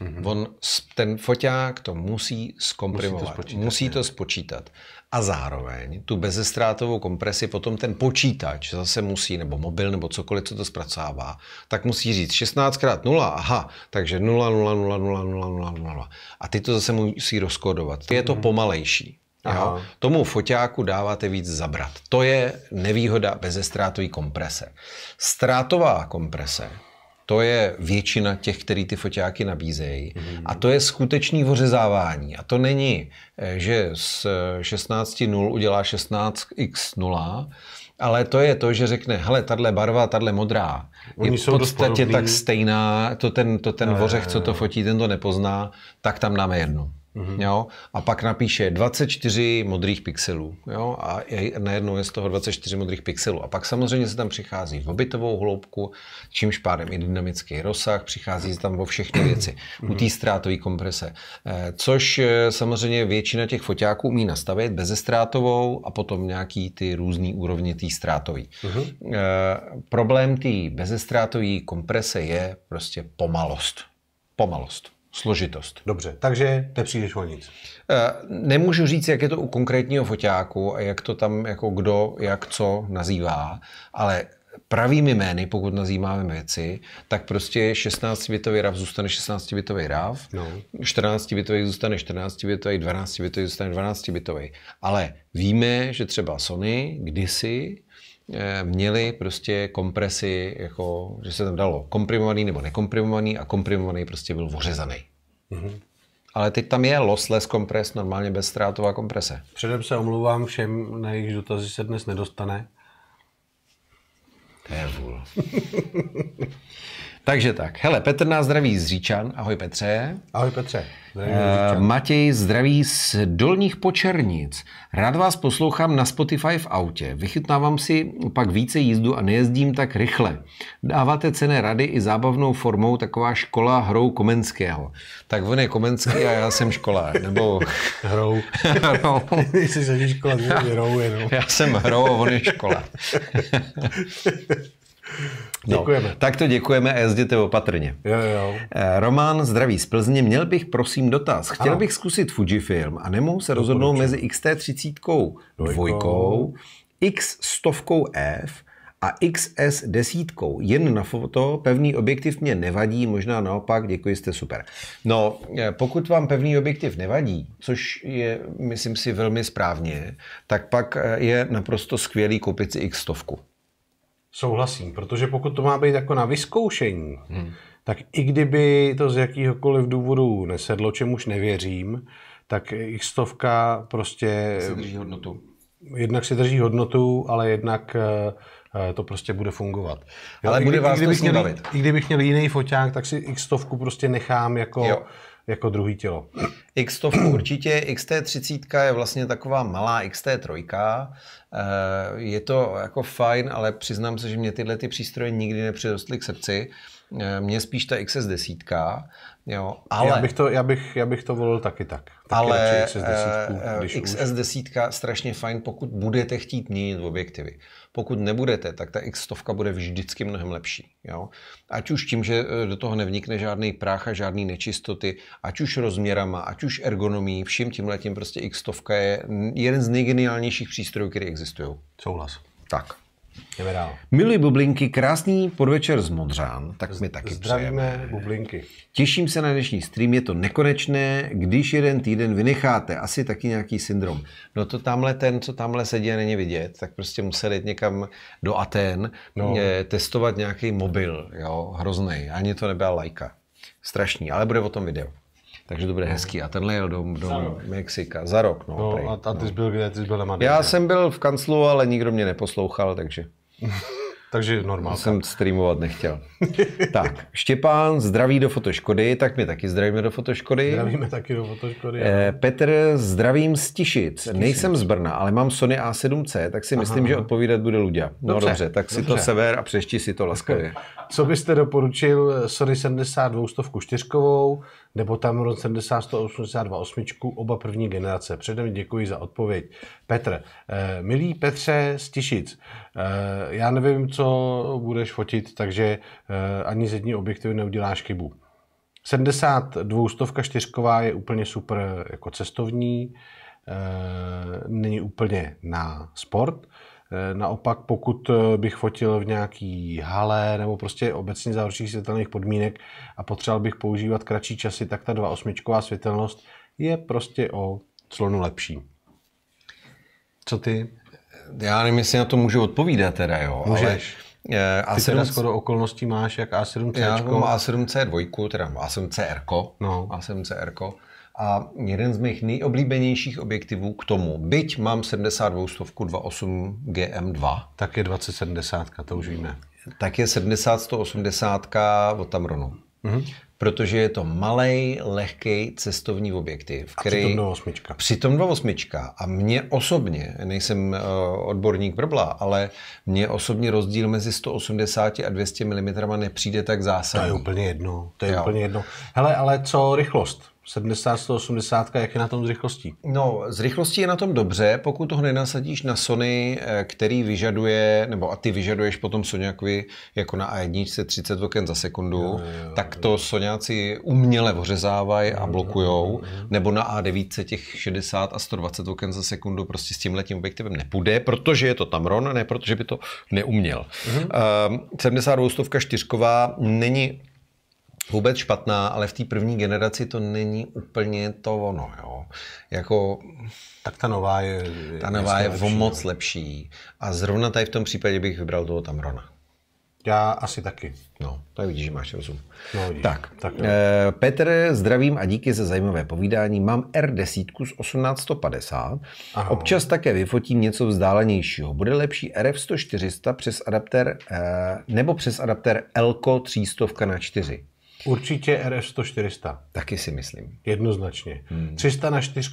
Mm-hmm. On ten foťák to musí zkomprimovat, musí to, spočítat, musí to spočítat. A zároveň tu bezestrátovou kompresi potom ten počítač zase musí, nebo mobil, nebo cokoliv, co to zpracává, tak musí říct 16 x 0, aha, takže 0, 0, 0, 0, 0, 0, 0. A ty to zase musí rozkodovat. Je to mm-hmm. pomalejší. Jo? Tomu foťáku dáváte víc zabrat. To je nevýhoda bezestrátové komprese. Strátová komprese to je většina těch, který ty foťáky nabízejí. Mm-hmm. A to je skutečný ořezávání. A to není, eh, že z 16.0 eh, udělá 16x0, ale to je to, že řekne, hele, tahle barva, tahle modrá, Oni je v podstatě tak stejná, to ten, to ten no, co to fotí, ten to nepozná, tak tam dáme jednu. Mm-hmm. Jo? A pak napíše 24 modrých pixelů. Jo? A najednou je z toho 24 modrých pixelů. A pak samozřejmě se tam přichází v obytovou hloubku, čímž pádem i dynamický rozsah, přichází se tam o všechny věci. Mm-hmm. U mhm. té ztrátové komprese. Eh, což eh, samozřejmě většina těch foťáků umí nastavit bezestrátovou a potom nějaký ty různý úrovně té ztrátové. Mm-hmm. E, problém té bezestrátové komprese je prostě pomalost. Pomalost složitost. Dobře, takže nepřijdeš o nic. Eh, nemůžu říct, jak je to u konkrétního foťáku a jak to tam jako kdo, jak co nazývá, ale pravými jmény, pokud nazýváme věci, tak prostě 16-bitový RAV zůstane 16-bitový RAV, no. 14-bitový zůstane 14-bitový, 12-bitový zůstane 12-bitový. Ale víme, že třeba Sony kdysi Eh, měli prostě kompresy, jako, že se tam dalo komprimovaný nebo nekomprimovaný a komprimovaný prostě byl ořezaný. Mm-hmm. Ale teď tam je lossless kompres, normálně ztrátová komprese. Předem se omlouvám všem, na jejich dotazy se dnes nedostane. To je vůl. Takže tak, hele, Petr nás zdraví z Říčan. Ahoj Petře. Ahoj Petře. Zdraví uh, Matěj zdraví z Dolních Počernic. Rád vás poslouchám na Spotify v autě. Vychytnávám si pak více jízdu a nejezdím tak rychle. Dáváte cené rady i zábavnou formou taková škola hrou Komenského. Tak on je Komenský a já jsem škola, Nebo... hrou. hrou. Jsi se škola, hrou jenom. Já jsem hrou a on je škola. No, děkujeme. tak to děkujeme a jezděte opatrně. Jo, jo. Eh, Román Zdraví z Plzně, měl bych prosím dotaz. Chtěl ano. bych zkusit Fujifilm a nemohu se no, rozhodnout mezi XT30 dvojkou, X 100 F a XS desítkou. Jen na foto pevný objektiv mě nevadí, možná naopak, děkuji, jste super. No, eh, pokud vám pevný objektiv nevadí, což je, myslím si, velmi správně, tak pak eh, je naprosto skvělý koupit si X 100 souhlasím, protože pokud to má být jako na vyzkoušení, hmm. tak i kdyby to z jakýhokoliv důvodu nesedlo, čemuž nevěřím, tak x stovka prostě... Si drží hodnotu. Jednak si drží hodnotu, ale jednak eh, eh, to prostě bude fungovat. Jo, bude i, vás i kdybych, měl, I kdybych měl jiný foťák, tak si x stovku prostě nechám jako... Jo jako druhý tělo. X100 určitě, XT30 je vlastně taková malá XT3, eh, je to jako fajn, ale přiznám se, že mě tyhle ty přístroje nikdy nepřirostly k srdci. Eh, Mně spíš ta XS10, jo, ale... Já bych, to, já, bych, já bych to volil taky tak. Taky ale XS10, eh, XS10 strašně fajn, pokud budete chtít měnit objektivy. Pokud nebudete, tak ta X100 bude vždycky mnohem lepší. Jo? Ať už tím, že eh, do toho nevnikne žádný prách a žádný nečistoty, ať už rozměrama, ať už ergonomií, vším tím tím prostě X100 je jeden z nejgeniálnějších přístrojů, který existují. Souhlas. Tak. Jdeme dál. Miluji bublinky, krásný podvečer z Modřán, tak mi taky Zdravíme přejeme. bublinky. Těším se na dnešní stream, je to nekonečné, když jeden týden vynecháte, asi taky nějaký syndrom. No to tamhle ten, co tamhle sedí a není vidět, tak prostě musel jít někam do Aten no. Eh, testovat nějaký mobil, jo, hrozný. Ani to nebyla lajka. Strašný, ale bude o tom video takže to bude hezký. A tenhle jel do, do za Mexika za rok. No, no, a, a ty jsi no. byl kde? Ty jsi byl na Madrid, Já ne? jsem byl v kanclu, ale nikdo mě neposlouchal, takže... takže normálně. Jsem streamovat nechtěl. tak, Štěpán, zdraví do Fotoškody, tak my taky zdravíme do Fotoškody. Zdravíme taky do Fotoškody. Eh, Petr, zdravím z Tišic. Nejsem z Brna, ale mám Sony A7C, tak si aha, myslím, že odpovídat bude Ludia. No dobře, dobře tak dobře. si to sever a přešti si to laskavě. Co byste doporučil Sony 72 stovku čtyřkovou, nebo tam 70 182 osmičku, oba první generace. Předem děkuji za odpověď. Petr, eh, milý Petře Stišic, eh, já nevím, co budeš fotit, takže eh, ani z jední objektivy neuděláš chybu. 70 204 je úplně super jako cestovní, eh, není úplně na sport. Eh, naopak, pokud eh, bych fotil v nějaký hale nebo prostě obecně za horších světelných podmínek a potřeboval bych používat kratší časy, tak ta 2.8 světelnost je prostě o clonu lepší. Co ty? Já nevím, jestli na to můžu odpovídat teda, jo. Můžeš. Ale... Eh, A7... Ty teda skoro okolností máš jak A7C. Já mám A7C2, teda A7CR. No. A7CR a jeden z mých nejoblíbenějších objektivů k tomu, byť mám 72 stovku 28 GM2. Tak je 2070, to už víme. Tak je 70 180 od Tamronu. Mm-hmm. Protože je to malý, lehký cestovní objektiv, který... A přitom 28. Přitom 28. A mě osobně, nejsem eh, odborník brbla, ale mě osobně rozdíl mezi 180 a 200 mm nepřijde tak zásadní. To je úplně jedno. To je jo. úplně jedno. Hele, ale co rychlost? 70, 180, jak je na tom s rychlostí? No, s rychlostí je na tom dobře, pokud toho nenasadíš na Sony, eh, který vyžaduje, nebo a ty vyžaduješ potom Soňakovi jako na A1 30 oken za sekundu, jo, jo, tak to jo. Soňáci uměle ořezávají a blokujou, nebo na A9 těch 60 a 120 oken za sekundu prostě s tím letím objektivem nepůjde, protože je to Tamron, ne protože by to neuměl. Mhm. Uh, 72 stovka čtyřková není vůbec špatná, ale v té první generaci to není úplně to ono. Jo. Jako, tak ta nová je... ta nová je lepší, moc no. lepší. A zrovna tady v tom případě bych vybral toho Tamrona. Já asi taky. No, to vidíš, že máš rozum. No, vidíš. Tak, tak e, Petr, zdravím a díky za zajímavé povídání. Mám R10 z 1850. Aha. Občas také vyfotím něco vzdálenějšího. Bude lepší RF 100 přes adapter e, eh, nebo přes adapter LK 300 na 4? Určitě RS 100-400. Taky si myslím. Jednoznačně. Hmm. 300 na 4,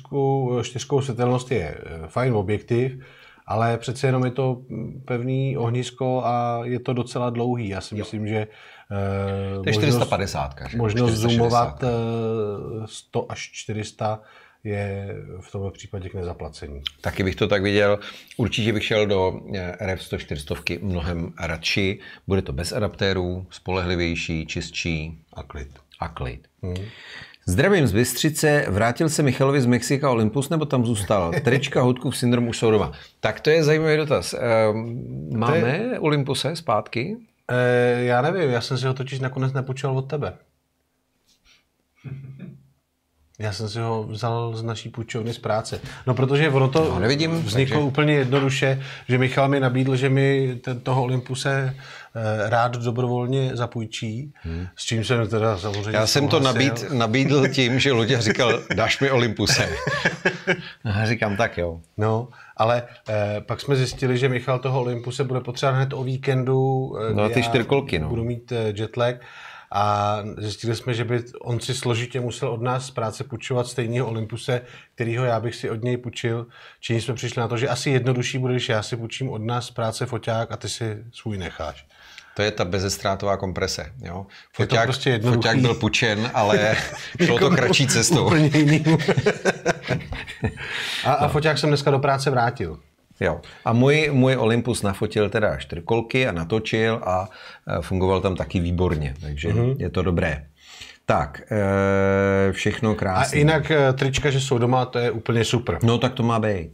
4 světelnost je eh, fajn objektiv, ale přece jenom je to mm, pevný ohnisko a je to docela dlouhý. Já si jo. myslím, že eh, to je možnost, 450. Že? Možnost zoomovat 100 eh, až 400 je v tomto případě k nezaplacení. Taky bych to tak viděl. Určitě bych šel do eh, RF 140 mnohem radši. Bude to bez adaptérů, spolehlivější, čistší. A klid. A klid. Hmm. Zdravím z Bystřice, vrátil se Michalovi z Mexika Olympus nebo tam zůstal? Trička, hudku v syndromu už jsou doma. Tak to je zajímavý dotaz. Eh, máme je... Olympuse zpátky? E, já nevím, já jsem si ho totiž nakonec nepočal od tebe. Já jsem si ho vzal z naší půjčovny z práce. No, protože ono to no, nevidím, vzniklo takže... úplně jednoduše, že Michal mi nabídl, že mi ten, toho Olympuse eh, rád dobrovolně zapůjčí, hmm. s čím jsem teda samozřejmě... Já jsem to nabíd, nabídl tím, že Luděk říkal, dáš mi Olympuse. A říkám, tak jo. No, ale eh, pak jsme zjistili, že Michal toho Olympuse bude potřebovat hned o víkendu. Eh, no ty čtyřkolky, no. Budu mít eh, jetlag a zjistili jsme, že by on si složitě musel od nás z práce půjčovat stejného Olympuse, kterýho já bych si od něj půjčil. Čím jsme přišli na to, že asi jednodušší bude, když já si půjčím od nás z práce foťák a ty si svůj necháš. To je ta bezestrátová komprese. Jo? Foťák, je to prostě foťák byl pučen, ale šlo to jako kratší cestou. a, a no. foťák jsem dneska do práce vrátil. Jo. A můj, můj Olympus nafotil teda čtyřkolky a natočil a e, fungoval tam taky výborně, takže mm-hmm. je to dobré. Tak, e, všechno krásné. A jinak e, trička, že jsou doma, to je úplně super. No tak to má být.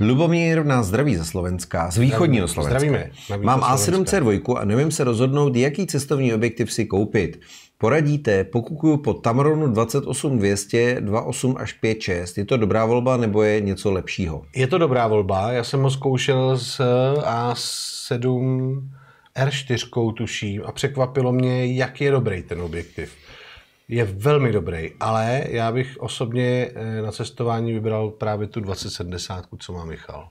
Lubomír nás zdraví ze Slovenska, z východního Slovenska. Zdravíme. Mám A7C2 a nevím se rozhodnout, jaký cestovní objektiv si koupit. Poradíte, pokukuju po Tamronu 28200, 28 až 56. Je to dobrá volba nebo je něco lepšího? Je to dobrá volba. Já jsem ho zkoušel s A7 R4 tuším a překvapilo mě, jak je dobrý ten objektiv. Je velmi dobrý, ale já bych osobně eh, na cestování vybral právě tu 2070, co má Michal.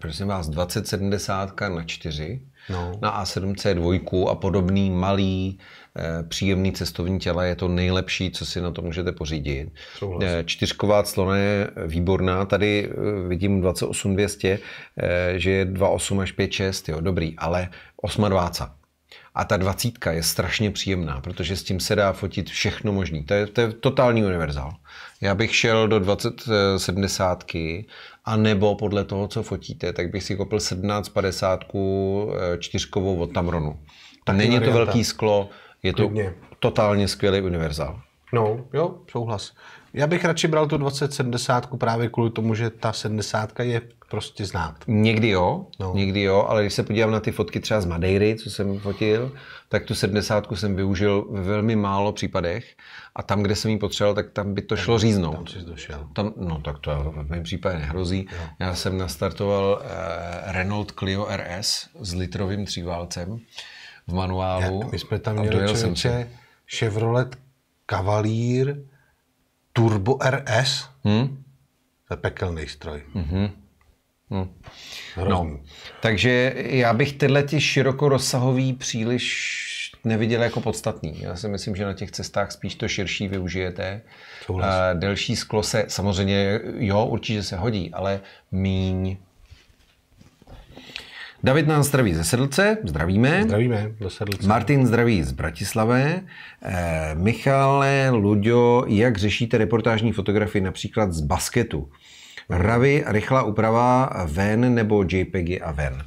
Prosím vás, 2070 na 4, no. na A7C2 a podobný malý Eh, příjemný cestovní těla je to nejlepší, co si na to můžete pořídit. Souhlas. Eh, čtyřková clona je výborná, tady eh, vidím 28200, že je 28 až 56, jo, dobrý, ale 28. A ta dvacítka je strašně příjemná, protože s tím se dá fotit všechno možné. To je, to je totální univerzál. Já bych šel do 2070 a nebo podle toho, co fotíte, tak bych si koupil 1750 čtyřkovou od Tamronu. Tak Není to velký sklo, je to Klidně. totálně skvělý univerzál. No, jo, souhlas. Já bych radši bral tu 2070 právě kvůli tomu, že ta 70 je prostě znát. Někdy jo, no. někdy jo, ale když se podívám na ty fotky třeba z Madeiry, co jsem fotil, tak tu 70 jsem využil ve velmi málo případech a tam, kde jsem ji potřeboval, tak tam by to tam, šlo říznout. Tam jsi došel. Tam, no tak to v mém případě nehrozí. No. Já jsem nastartoval eh, Renault Clio RS s litrovým tříválcem v manuálu. Jak, my jsme tam měli se. Chevrolet Cavalier Turbo RS. Hmm? To je pekelný stroj. Mm-hmm. Hmm. No, takže já bych tyhle ty širokorozsahový příliš neviděl jako podstatný. Já si myslím, že na těch cestách spíš to širší využijete. Souhlas. Delší sklo se samozřejmě, jo, určitě se hodí, ale míň David nás zdraví ze Sedlce, zdravíme. Zdravíme do Sedlce. Martin zdraví z Bratislavy. E, eh, Michale, Luďo, jak řešíte reportážní fotografii například z basketu? Ravy, rychlá úprava ven nebo JPEGy a ven?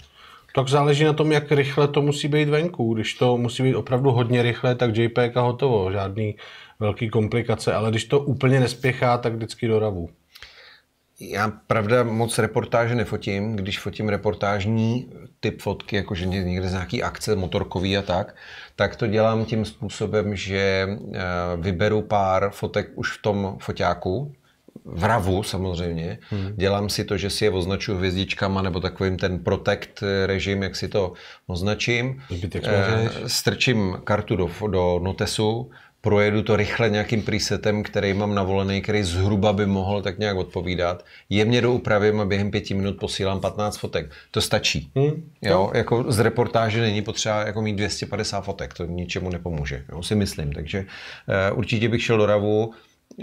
Tak záleží na tom, jak rychle to musí být venku. Když to musí být opravdu hodně rychle, tak JPEG a hotovo. Žádný velký komplikace, ale když to úplně nespěchá, tak vždycky do ravu. Já pravda moc reportáže nefotím, když fotím reportážní typ fotky, jakože někde z nějaký akce motorkový a tak, tak to dělám tím způsobem, že eh, vyberu pár fotek už v tom foťáku, v ravu samozřejmě. Hmm. Dělám si to, že si je označuju hvězdičkama nebo takovým ten protect režim, jak si to označím. Zbytek e, strčím kartu do, do notesu, projedu to rychle nějakým presetem, který mám navolený, který zhruba by mohl tak nějak odpovídat, jemně doupravím a během pěti minut posílám 15 fotek. To stačí. Hmm. Jo? Jako z reportáže není potřeba jako mít 250 fotek, to ničemu nepomůže, jo? si myslím. Takže uh, určitě bych šel do RAVu,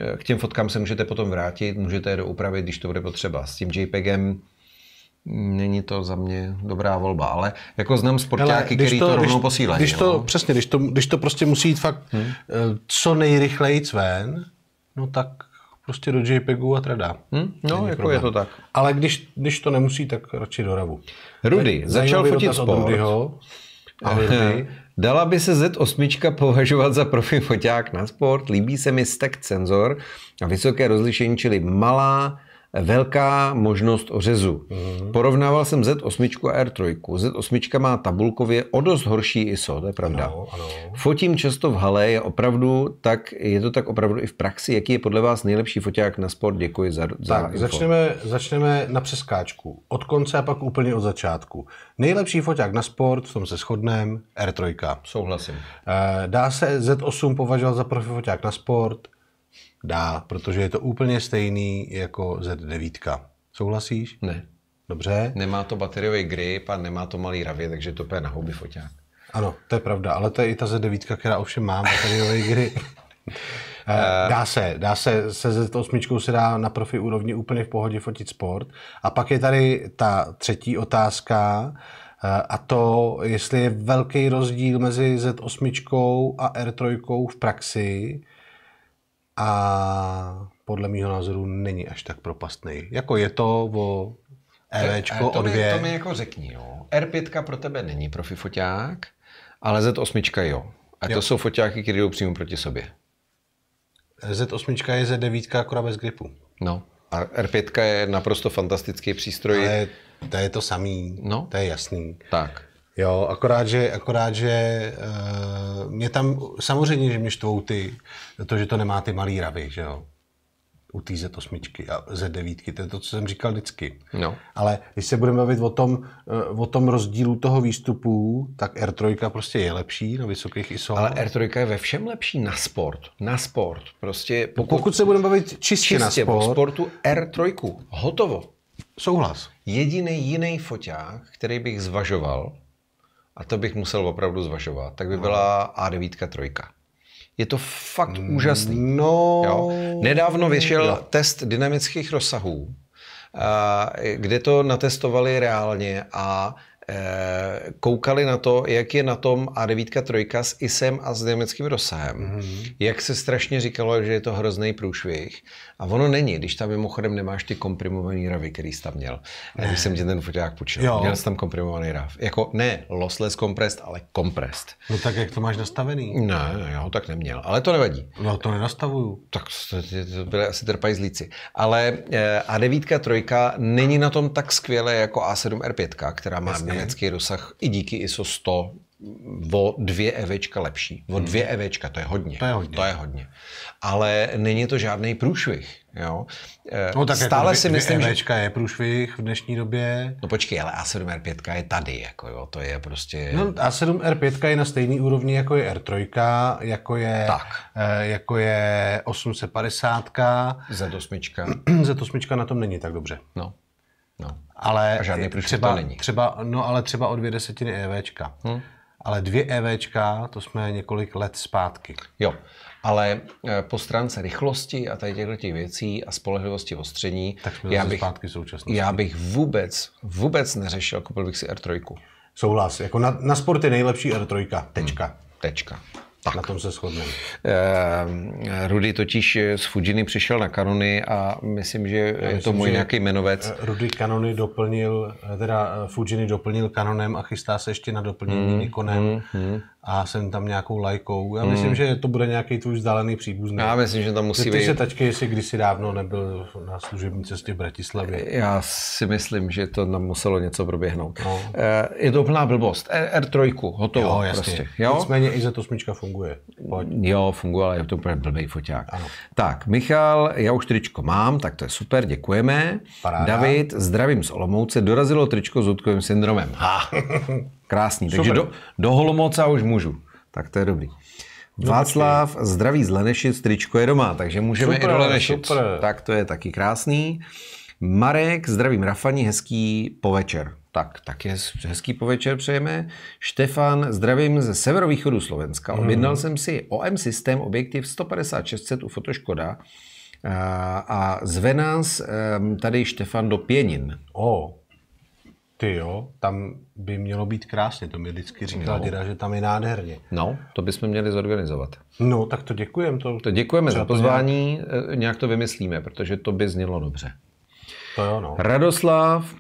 eh, k těm fotkám se můžete potom vrátit, můžete je doupravit, když to bude potřeba. S tím JPEGem není to za mě dobrá volba, ale jako znám sportáky, ale který to, to rovnou když, posílají. Když to, jo? přesně, když to, když to prostě musí jít fakt hmm. Eh, co nejrychleji ven, no tak prostě do JPEGu a trada. Hmm? No, není jako problém. je to tak. Ale když, když to nemusí, tak radši do RAVu. Rudy, Ve, začal fotit sport. Rudyho, Dala by se Z8 považovat za profi foťák na sport? Líbí se mi stack senzor a vysoké rozlišení, čili malá velká možnost ořezu. Mm-hmm. Porovnával jsem Z8 a R3. Z8 má tabulkově o dost horší ISO, to je pravda. Ano, ano. Fotím často v hale, je opravdu tak, je to tak opravdu i v praxi. Jaký je podle vás nejlepší foťák na sport? Děkuji za, tak, info. Začneme, začneme na přeskáčku. Od konce a pak úplně od začátku. Nejlepší foťák na sport, v tom se shodneme, R3. Souhlasím. Eh, dá se Z8 považovat za profi foťák na sport, Dá, protože je to úplně stejný jako Z9. Souhlasíš? Ne. Dobře. Nemá to bateriový grip a nemá to malý ravě, takže to je na hobby foťák. Ano, to je pravda, ale to je i ta Z9, která ovšem má bateriový grip. Eh, dá se, dá se, se Z8 se dá na profi úrovni úplně v pohodě fotit sport. A pak je tady ta třetí otázka, eh, a to, jestli je velký rozdíl mezi Z8 a R3 v praxi, a podle mého názoru není až tak propastný. Jako je to o EVčko, to, to, mi, to mi jako řekni, jo. No. R5 pro tebe není profi foťák, ale Z8 jo. A to jo. jsou foťáky, které jdou přímo proti sobě. Z8 je Z9, akorát bez gripu. No. A R5 je naprosto fantastický přístroj. Ale to je to samý, no. to je jasný. Tak. Jo, akorát, že, akorát, že uh, mě tam, samozřejmě, že mě štvou ty, to, že to nemá ty malý ravy, že jo u té Z8 a Z9, to je to, co jsem říkal vždycky. No. Ale když se budeme bavit o tom, uh, o tom rozdílu toho výstupu, tak R3 prostě je lepší na vysokých ISO. Ale R3 je ve všem lepší na sport. Na sport. Prostě no, pokud, pokud se budeme bavit čistě, čistě na sport. sportu R3. Hotovo. Souhlas. Jediný jiný foťák, který bych zvažoval, a to bych musel opravdu zvažovat, tak by no. byla A9 trojka. Je to fakt mm, úžasný. No. Jo? Nedávno vyšel jo. test dynamických rozsahů, eh, kde to natestovali reálně a eh, koukali na to, jak je na tom A9 trojka s ISem a s dynamickým rozsahem. mm Jak se strašně říkalo, že je to hrozný průšvih a ono není, když tam mimochodem nemáš ty komprimovaný ravy, který jsi tam měl. Ne. Když jsem ti ten foták půjčil, jo. měl jsi tam komprimovaný rav. Jako ne lossless compressed, ale compressed. No tak jak to máš nastavený? Ne, já ho tak neměl, ale to nevadí. No to nenastavuju. Tak to, to byly asi zlíci. Ale eh, A9 trojka není na tom tak skvěle jako A7R5, která má Jasně. německý rozsah i díky ISO 100 o dvě EVčka lepší. O dvě hmm. EVčka, to je hodně. To je hodně. To je hodně. Ale není to žádný průšvih. Jo? Eh, no, tak jako Stále jako dvě, si myslím, dvě EVčka že... je průšvih v dnešní době. No počkej, ale A7R5 je tady. Jako jo, to je prostě... No, A7R5 je na stejný úrovni, jako je R3, jako je, tak. Eh, jako je 850. Z8. Z8 na tom není tak dobře. No. No. Ale žádný třeba, to není. Třeba, no ale třeba o dvě desetiny EVčka. Hmm ale dvě EVčka, to jsme několik let zpátky. Jo, ale e, po stránce rychlosti a tady těchto těch věcí a spolehlivosti ostření, tak jsme já bych, zpátky současnosti. já bych vůbec, vůbec neřešil, koupil bych si R3. Souhlas, jako na, na sport je nejlepší R3, tečka. Hmm, tečka. Tak. Na tom se shodneme. Eh, Rudy totiž z Fujiny přišel na kanony a myslím, že Já je myslím, to můj nějaký jmenovec. Eh, Rudy kanony doplnil, eh, teda Fujiny doplnil kanonem a chystá se ještě na doplnění mm, Nikonem. Mm, mm a jsem tam nějakou lajkou. Já myslím, hmm. že to bude nějaký tvůj vzdálený příbuzný. Já myslím, že tam musí být. Ty se tačky, jestli kdysi dávno nebyl na služební cestě v Bratislavě. Já si myslím, že to nám muselo něco proběhnout. No. Eh, je to úplná blbost. E- R- 3 hotovo. Jo, jasně. Prostě. Jo? Nicméně i za to 8 funguje. Pojď. Jo, funguje, ale je to úplně blbý foťák. Ano. Tak, Michal, já už tričko mám, tak to je super, děkujeme. Paráda. David, zdravím z Olomouce, dorazilo tričko s útkovým syndromem. Ha. Krásný, takže do, do Holomoca už můžu. Tak to je dobrý. Václav, no, zdraví z Lenešic, tričko je doma, takže můžeme super, i do Lenešic. Super. Tak to je taky krásný. Marek, zdravím Rafani, hezký povečer. Tak, tak je hezký povečer přejeme. Štefan, zdravím ze severovýchodu Slovenska. Hmm. Objednal mm. jsem si OM systém objektiv 156 u Fotoškoda a zve nás tady Štefan do Pěnin. Oh. Ty jo, tam by mělo být krásně, to mi vždycky říká no. Dira, že tam je nádherně. No, to bychom měli zorganizovat. No, tak to děkujeme. To, to děkujeme za pozvání, nějak... Eh, nějak to vymyslíme, protože to by znělo dobře. To jo, no. Radoslav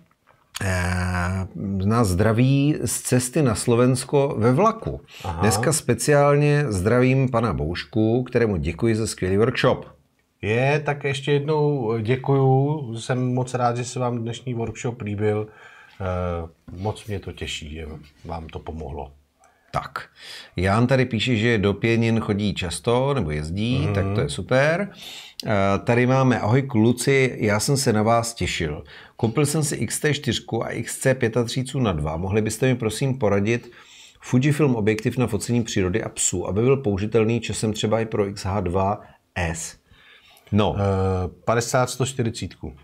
eh, nás zdraví z cesty na Slovensko ve vlaku. Aha. Dneska speciálně zdravím pana Boušku, kterému děkuji za skvělý workshop. Je, tak ještě jednou děkuju. Jsem moc rád, že se vám dnešní workshop líbil. Eh, moc mě to těší, vám to pomohlo. Tak, Jan tady píše, že do Pěnin chodí často, nebo jezdí, mm. tak to je super. Eh, tady máme, ahoj kluci, já jsem se na vás těšil. Koupil jsem si XT4 a XC35 na 2. Mohli byste mi prosím poradit Fujifilm objektiv na focení přírody a psů, aby byl použitelný časem třeba i pro XH2S? No. 50-140. Eh,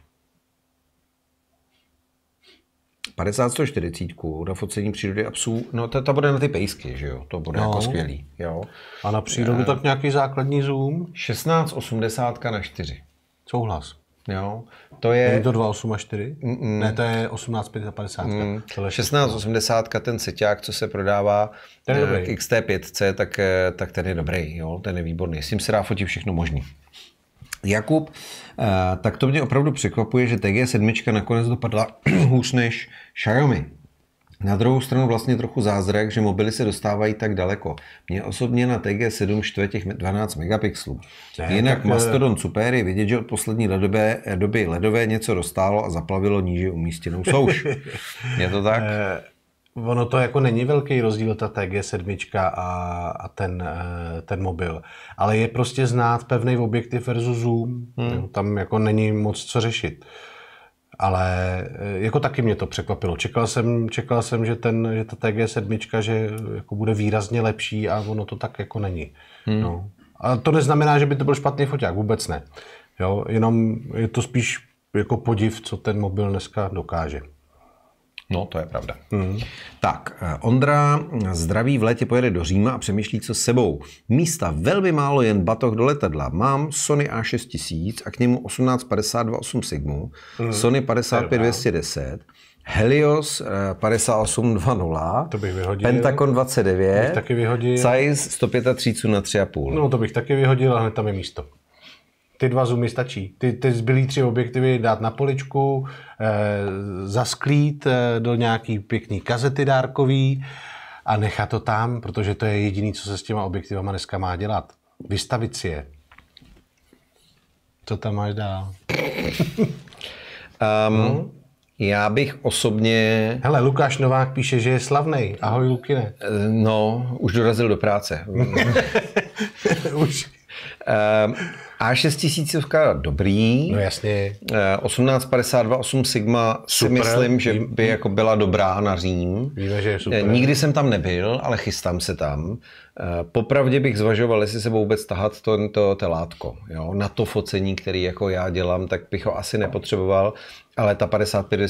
50 140 na focení přírody a psů, no to to bude na ty pejsky, že jo, to bude no. jako skvělý, jo. A na přírodu a... Eh, tak nějaký základní zoom? 16 80 na 4. Souhlas. Jo, to je... Není to 8 a 4? Mm-mm. Ne, to je a 50. Mm. 80, ten seťák, co se prodává ten je eh, dobrý. k XT5, tak, eh, tak ten je dobrý, jo? ten je výborný. S tím se dá fotit všechno možný. Jakub, eh, tak to mě opravdu překvapuje, že TG7 nakonec dopadla hůř než Xiaomi. Na druhou stranu vlastně trochu zázrak, že mobily se dostávají tak daleko. Mě osobně na TG7 štve těch 12 megapixelů. Ne, Jinak tak... Eh, Mastodon Super je vidět, že od poslední ledové, eh, doby ledové něco dostálo a zaplavilo níže umístěnou souš. je to tak? Ono to jako není velký rozdíl, ta TG7 a, a ten, eh, ten mobil. Ale je prostě znát pevný objektiv versus zoom. Hmm. Tam jako není moc co řešit. Ale eh, jako taky mě to překvapilo. Čekal jsem, čekal jsem že, ten, že ta TG7 že jako bude výrazně lepší a ono to tak jako není. Hmm. No. A to neznamená, že by to byl špatný foťák, vůbec ne. Jo? Jenom je to spíš jako podiv, co ten mobil dneska dokáže. No, to je pravda. Mm. Tak, eh, Ondra zdraví v létě pojede do Říma a přemýšlí, co s sebou. Místa velmi málo, jen batoh do letadla. Mám Sony A6000 a k němu 1852 8 Sigmu, mm. Sony 55210, Helios 5820, eh, to bych vyhodil. Pentagon 29, bych taky vyhodil. Zeiss 135 na 3,5. No, to bych taky vyhodil, ale hned tam je místo ty dva zoomy stačí. Ty, ty zbylý tři objektivy dát na poličku, eh, zasklít eh, do nějaký pěkný kazety dárkový a nechat to tam, protože to je jediný, co se s těma objektivama dneska má dělat. Vystavit si je. Co tam máš dál? um, no? Já bych osobně... Hele, Lukáš Novák píše, že je slavný. Ahoj, Lukine. Eh, no, už dorazil do práce. už. Ehm, a6000 dobrý. No jasně. 1852 eh, 8 Sigma super. si myslím, že by jako byla dobrá na Řím. Víme, že je eh, super. Nikdy jsem tam nebyl, ale chystám se tam. Eh, popravdě bych zvažoval, jestli se vůbec tahat to, to, to látko. Jo? Na to focení, který jako já dělám, tak bych ho asi nepotřeboval, ale ta 55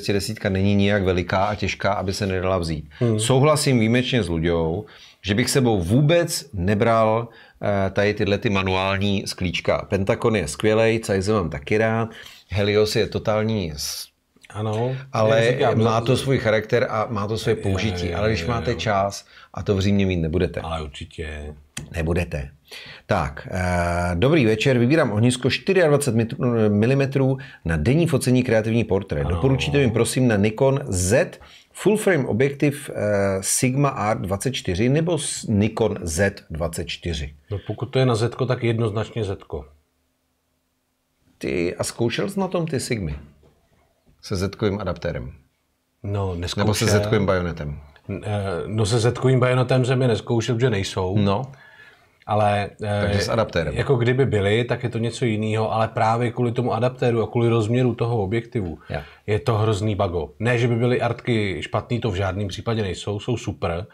není nijak veliká a těžká, aby se nedala vzít. Hmm. Souhlasím výjimečně s Luďou, že bych sebou vůbec nebral Eh, tady tyhle ty manuální sklíčka. Pentakon je skvělej, Cajze mám taky rád, Helios je totální ano, ale říkám, má no, to svůj charakter a má to své použití. Je, je, ale když máte je, čas a to v Římě mít nebudete. Ale určitě. Nebudete. Tak, eh, dobrý večer, vybírám ohnisko 24 mm na denní focení kreativní portrét. Doporučíte mi prosím na Nikon Z Full frame objektiv eh, Sigma R24 nebo Nikon Z24? No pokud to je na Z, tak jednoznačně Z. Ty, a zkoušel jsi na tom ty Sigmy? Se z adaptérem? No, neskoušel. Nebo se z bajonetem? Eh, no se z bajonetem jsem je neskoušel, že nejsou. No. Ale Takže s eh, adaptérem. jako kdyby byly, tak je to něco jiného, ale právě kvůli tomu adaptéru a kvůli rozměru toho objektivu ja. je to hrozný bago. Ne, že by byly artky špatný, to v žádném případě nejsou, jsou super,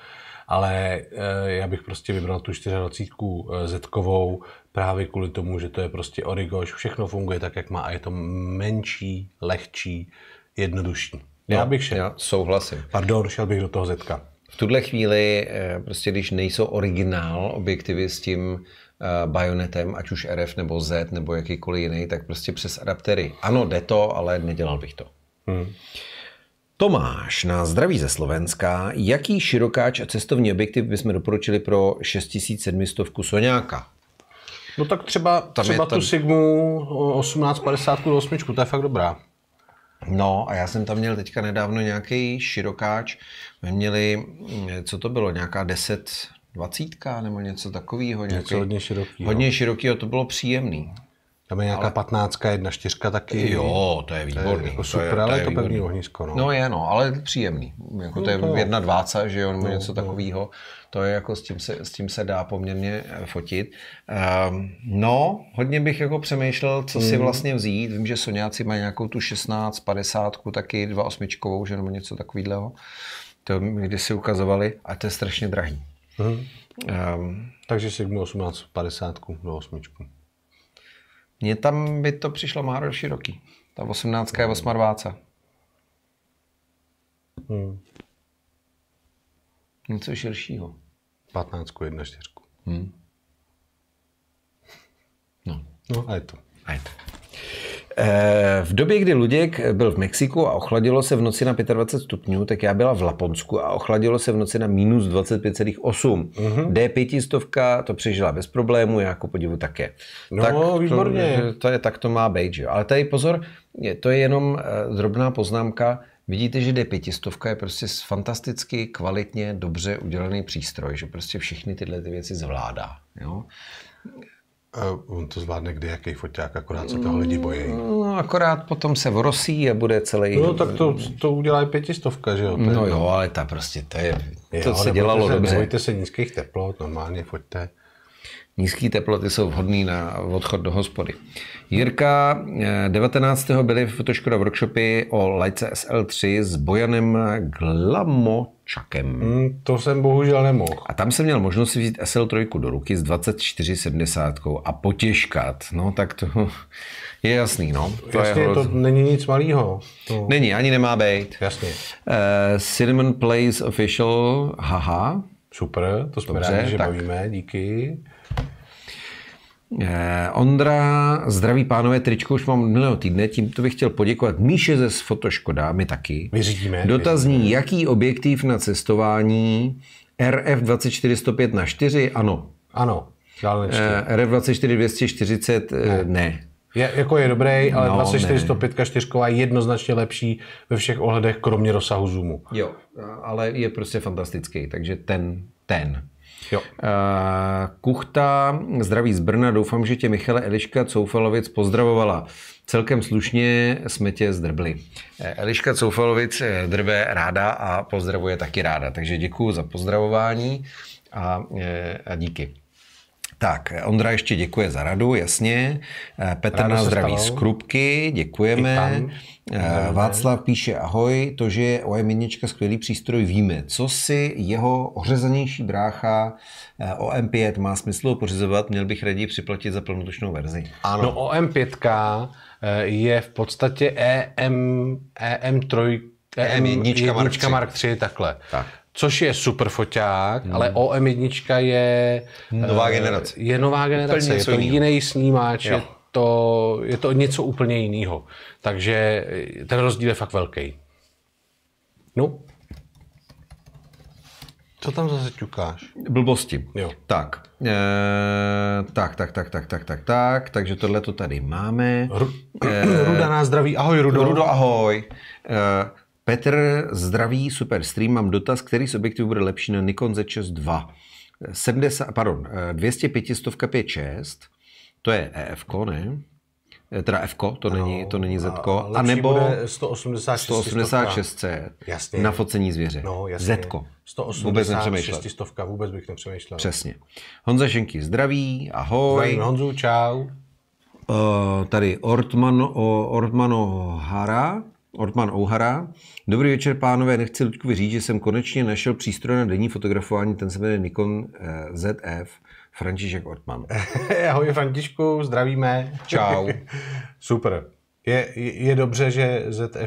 ale eh, já bych prostě vybral tu 24 eh, zetkovou právě kvůli tomu, že to je prostě origoš, všechno funguje tak, jak má a je to menší, lehčí, jednodušší. Já bych šel. Já souhlasím. Pardon, šel bych do toho zetka tuhle chvíli, eh, prostě když nejsou originál objektivy s tím eh, bajonetem, ať už RF nebo Z nebo jakýkoliv jiný, tak prostě přes adaptery. Ano, jde to, ale nedělal bych to. Hmm. Tomáš na zdraví ze Slovenska. Jaký širokáč a cestovní objektiv bychom doporučili pro 6700 Soňáka? No tak třeba, třeba tam je, tu Sigmu 1850 do 8, to je fakt dobrá. No a já jsem tam měl teďka nedávno nějaký širokáč. My měli, mm, co to bylo, nějaká 10, dvacítka nebo něco takového. Něco hodně širokého. Hodně širokého, to bylo příjemný. Tam je nějaká ale... patnáctka, jedna čtyřka taky. Jo, to je výborný. To je jako super, to je, ale to je to pevný ohnisko. No. no je, no, ale příjemný. Jako no, to je to... jedna dváca, že jo, nebo no, něco no. takového. To je jako s tím se, s tím se dá poměrně eh, fotit. Um, no, hodně bych jako přemýšlel, co hmm. si vlastně vzít. Vím, že Soňáci mají nějakou tu 16, 50, taky 2 osmičkovou, že nebo něco takového. To mi si ukazovali a to je strašně drahý. Hmm. Um, Takže si 18, 50 do osmičku. Mně tam by to přišlo málo široký. Ta 18 je 28. Hmm. hmm. Něco širšího. 15 1 4. Hmm. No. No a je to. A je to. Eh, v době, kdy Luděk byl v Mexiku a ochladilo se v noci na 25 stupňů, tak já byla v Laponsku a ochladilo se v noci na minus 25,8. Mm-hmm. D500 to přežila bez problému, já jako podivu také. No, tak výborně. To, to je, tak to má být, jo. Ale tady pozor, je, to je jenom eh, drobná poznámka, Vidíte, že D500 je prostě fantasticky, kvalitně, dobře udělaný přístroj, že prostě všechny tyhle ty věci zvládá. Jo? on to zvládne kdy, jaký foťák, akorát se toho lidi bojí. No, akorát potom se vrosí a bude celý... No, tak to, to udělá i pětistovka, že jo? Tady. no jo, ale ta prostě, to je... Jo, to se dělalo se, dobře. Nebojte se nízkých teplot, normálně foťte. Nízké teploty jsou vhodné na odchod do hospody. Jirka, 19. Eh, v Fotoškoda workshopy o Lajce SL3 s Bojanem Glamočakem. Mm, to jsem bohužel nemohl. A tam jsem měl možnost si vzít SL3 do ruky s 2470 a potěžkat. No tak to je jasný, no. To Jasně, je hroz... to není nic malého. To... Není, ani nemá být. Jasně. Uh, Cinnamon Place Official, haha. Super, to jsme Dobře, rádi, že tak. bavíme, díky. Eh, Ondra, zdraví pánové, tričko už mám minulého týdne, tímto bych chtěl poděkovat Míše ze Fotoškoda, my taky. Vyřídíme. Dotazní, jaký objektiv na cestování RF 24 na 4? Ano. Ano. Eh, RF 24240. Eh, ne. ne. Je, jako je dobrý, ale no, 2405 4 je jednoznačně lepší ve všech ohledech, kromě rozsahu zoomu. Jo, ale je prostě fantastický, takže ten, ten. Jo. Eh, Kuchta, zdraví z Brna, doufám, že tě Michale Eliška Coufalovic pozdravovala. Celkem slušně jsme tě zdrbli. Eh, Eliška Coufalovic eh, drbe ráda a pozdravuje taky ráda, takže děkuji za pozdravování a, a díky. Tak, Ondra ještě děkuje za radu, jasně. Eh, Petr nás zdraví stalo. z Krupky, eh, děkujeme. Václav píše, ahoj, to, že je OM1 skvělý přístroj, víme. Co si jeho ořezanější brácha eh, OM5 má smysl pořizovat, měl bych raději připlatit za plnotočnou verzi. Ano. No OM5 je v podstatě EM, EM3 EM1 Mark 3, Mark 3 takhle. Tak což je super foťák, hmm. ale OM1 je... Nová eh, generace. Je nová generace, Úplně je to jiný, jiný snímáč, je to, je to něco úplně jiného. Takže eh, ten rozdíl je fakt velký. No. Co tam zase ťukáš? Blbosti. Jo. Tak. E, tak, tak, tak, tak, tak, tak, tak. Takže tohle to tady máme. Ru- e, Ruda nás zdraví. Ahoj, Rudo. Rudo, ahoj. E, Petr, zdraví super stream, mám dotaz, který z objektivů bude lepší na Nikon Z6 II? 70, pardon, 205 556, to je EF, ne? E, teda F, to není, no, to není Z, Anebo a nebo 186, 186 jasně. na focení zvěře. No, jasně. Z. Vůbec nepřemýšlel. vůbec bych nepřemýšlel. Přesně. Honza Šenky, zdraví, ahoj. Zdravím Honzu, čau. Uh, tady Ortmano, Ortmano Hara, Ortman Ouhara. Dobrý večer, pánové. Nechci Luďkovi říct, že jsem konečně našel přístroj na denní fotografování, ten se jmenuje Nikon eh, ZF. František Ortman. Ahoj Františku, zdravíme. Čau. Super. Je, je dobře, že ZF eh,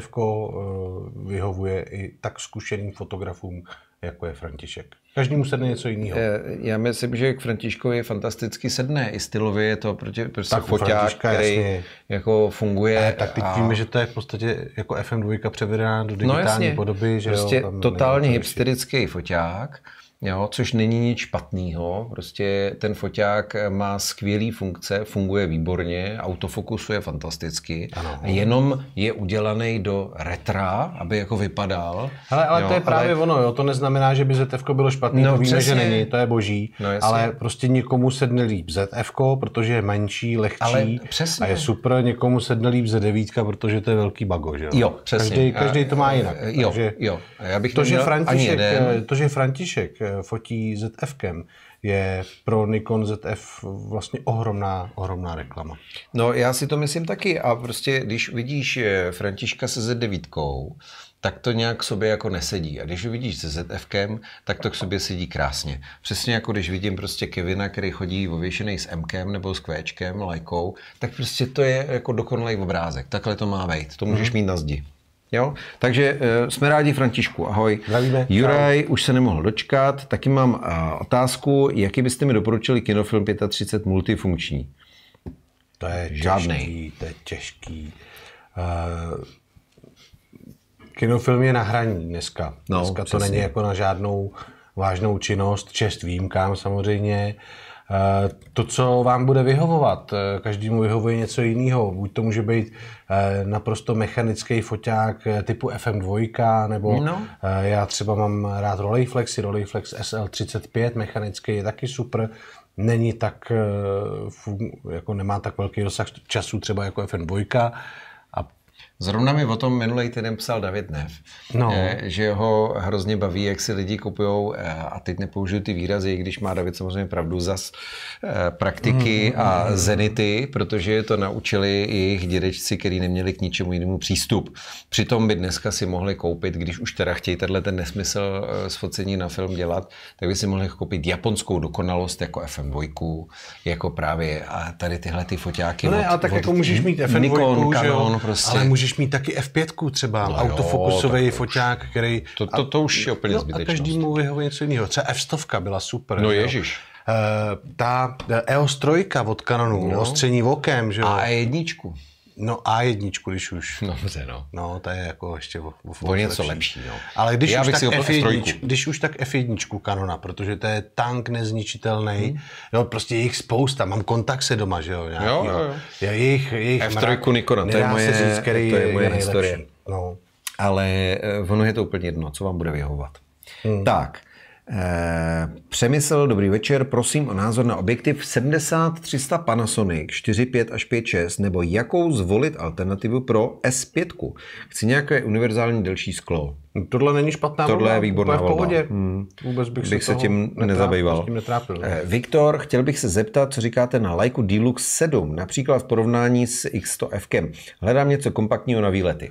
vyhovuje i tak zkušeným fotografům jako je František. Každý mu sedne něco jiného. Eh, já myslím, že k Františkovi fantasticky sedne. I stylově je to proti, prostě tak foťák, který jasně. jako funguje. Ne, eh, tak teď a... víme, že to je v podstatě jako FM2 převedená do digitální no, jasně. podoby. Že prostě jo, totálně hipsterický foťák jo, což není nic špatného. Prostě ten foťák má skvělé funkce, funguje výborně, autofokusuje fantasticky. Ano. Jenom je udělaný do retra, aby jako vypadal. Hele, ale jo, to je právě ale... ono, jo. to neznamená, že by ZF bylo špatný, no, to víme, přesně. že není, to je boží, no, ale prostě někomu sedne líp ZF, protože je menší, lehčí ale přesně. a je super, někomu sedne líp Z9, protože to je velký bago, že jo? Jo, přesně. Každý, každý to má jinak. Jo, takže, jo. Já bych to, že František, to, že František fotí ZF-kem, je pro Nikon ZF vlastně ohromná, ohromná reklama. No já si to myslím taky a prostě když vidíš eh, Františka se Z9, tak to nějak sobě jako nesedí. A když ho vidíš se zf tak to k sobě sedí krásně. Přesně jako když vidím prostě Kevina, který chodí ověšený s m nebo s Q-čkem, lajkou, tak prostě to je jako dokonalý obrázek. Takhle to má být. To můžeš mhm. mít na zdi. Jo? Takže uh, jsme rádi, Františku, ahoj. Zdravíme. Juraj ahoj. už se nemohl dočkat, taky mám uh, otázku, jaký byste mi doporučili kinofilm 35 multifunkční? To je Žádný. těžký, to je těžký. Uh, kinofilm je na hraní dneska. No, dneska to přesně. není jako na žádnou vážnou činnost, čest výjimkám samozřejmě. Uh, Eh, to, co vám bude vyhovovat, eh, každému vyhovuje něco jiného. Buď to může být eh, naprosto mechanický foťák typu FM2, nebo no. já třeba mám rád Rolleiflexy, Rolleiflex SL35, mechanický je taky super, není tak, jako nemá tak velký rozsah času třeba jako FN2, Zrovna mi o tom minulý týden psal David Nev, no. že ho hrozně baví, jak si lidi kupují, eh, a teď nepoužiju ty výrazy, i když má David samozřejmě pravdu, zas eh, praktiky mm, a zenity, protože je to naučili jejich dědečci, kteří neměli k ničemu jinému přístup. Přitom by dneska si mohli koupit, když už teda chtějí tenhle ten nesmysl eh, s focení na film dělat, tak by si mohli koupit japonskou dokonalost jako FM2, jako právě a tady tyhle ty foťáky. No ne, od, ale tak od, jako můžeš mít FM2, Nikon, Canon, prostě. ale můžeš můžeš mít taky F5 třeba, no autofokusový foťák, který... To, to, to už je úplně no, zbytečnost. A každému vyhovuje něco jiného. Třeba F100 byla super. No ježíš. Jo eh, ta EOS eh, e 3 od Canonu, no. ostření okem, že jo? A e jedničku. No A1, když už. No, dobře, no. No, to je jako ještě o, o, o něco lepší. lepší no. Ale když Já už, bych tak prostě F1, když už tak F1 kanona, protože to je tank nezničitelný, hmm. no prostě jich spousta, mám kontakt se doma, že jo? Nějaký, jo, jo, jo. Je jich, jich F3 mrak, Nikona, to je moje, říct, který to je moje je historie. No. Ale eh, ono je to úplně jedno, co vám bude vyhovovat. Hmm. Tak, Eh, Přemysl, dobrý večer, prosím o názor na objektiv 70-300 Panasonic 4.5 až 5.6 nebo jakou zvolit alternativu pro S5. Chci nějaké univerzální delší sklo. tohle není špatná Tohle volba, je výborná volba. v pohodě. Hmm. Vůbec bych, bych se, se prostě tím netrápil, nezabýval. Eh, tím netrápil. Viktor, chtěl bych se zeptat, co říkáte na Leica d 7, například v porovnání s X100F. Hledám něco kompaktního na výlety.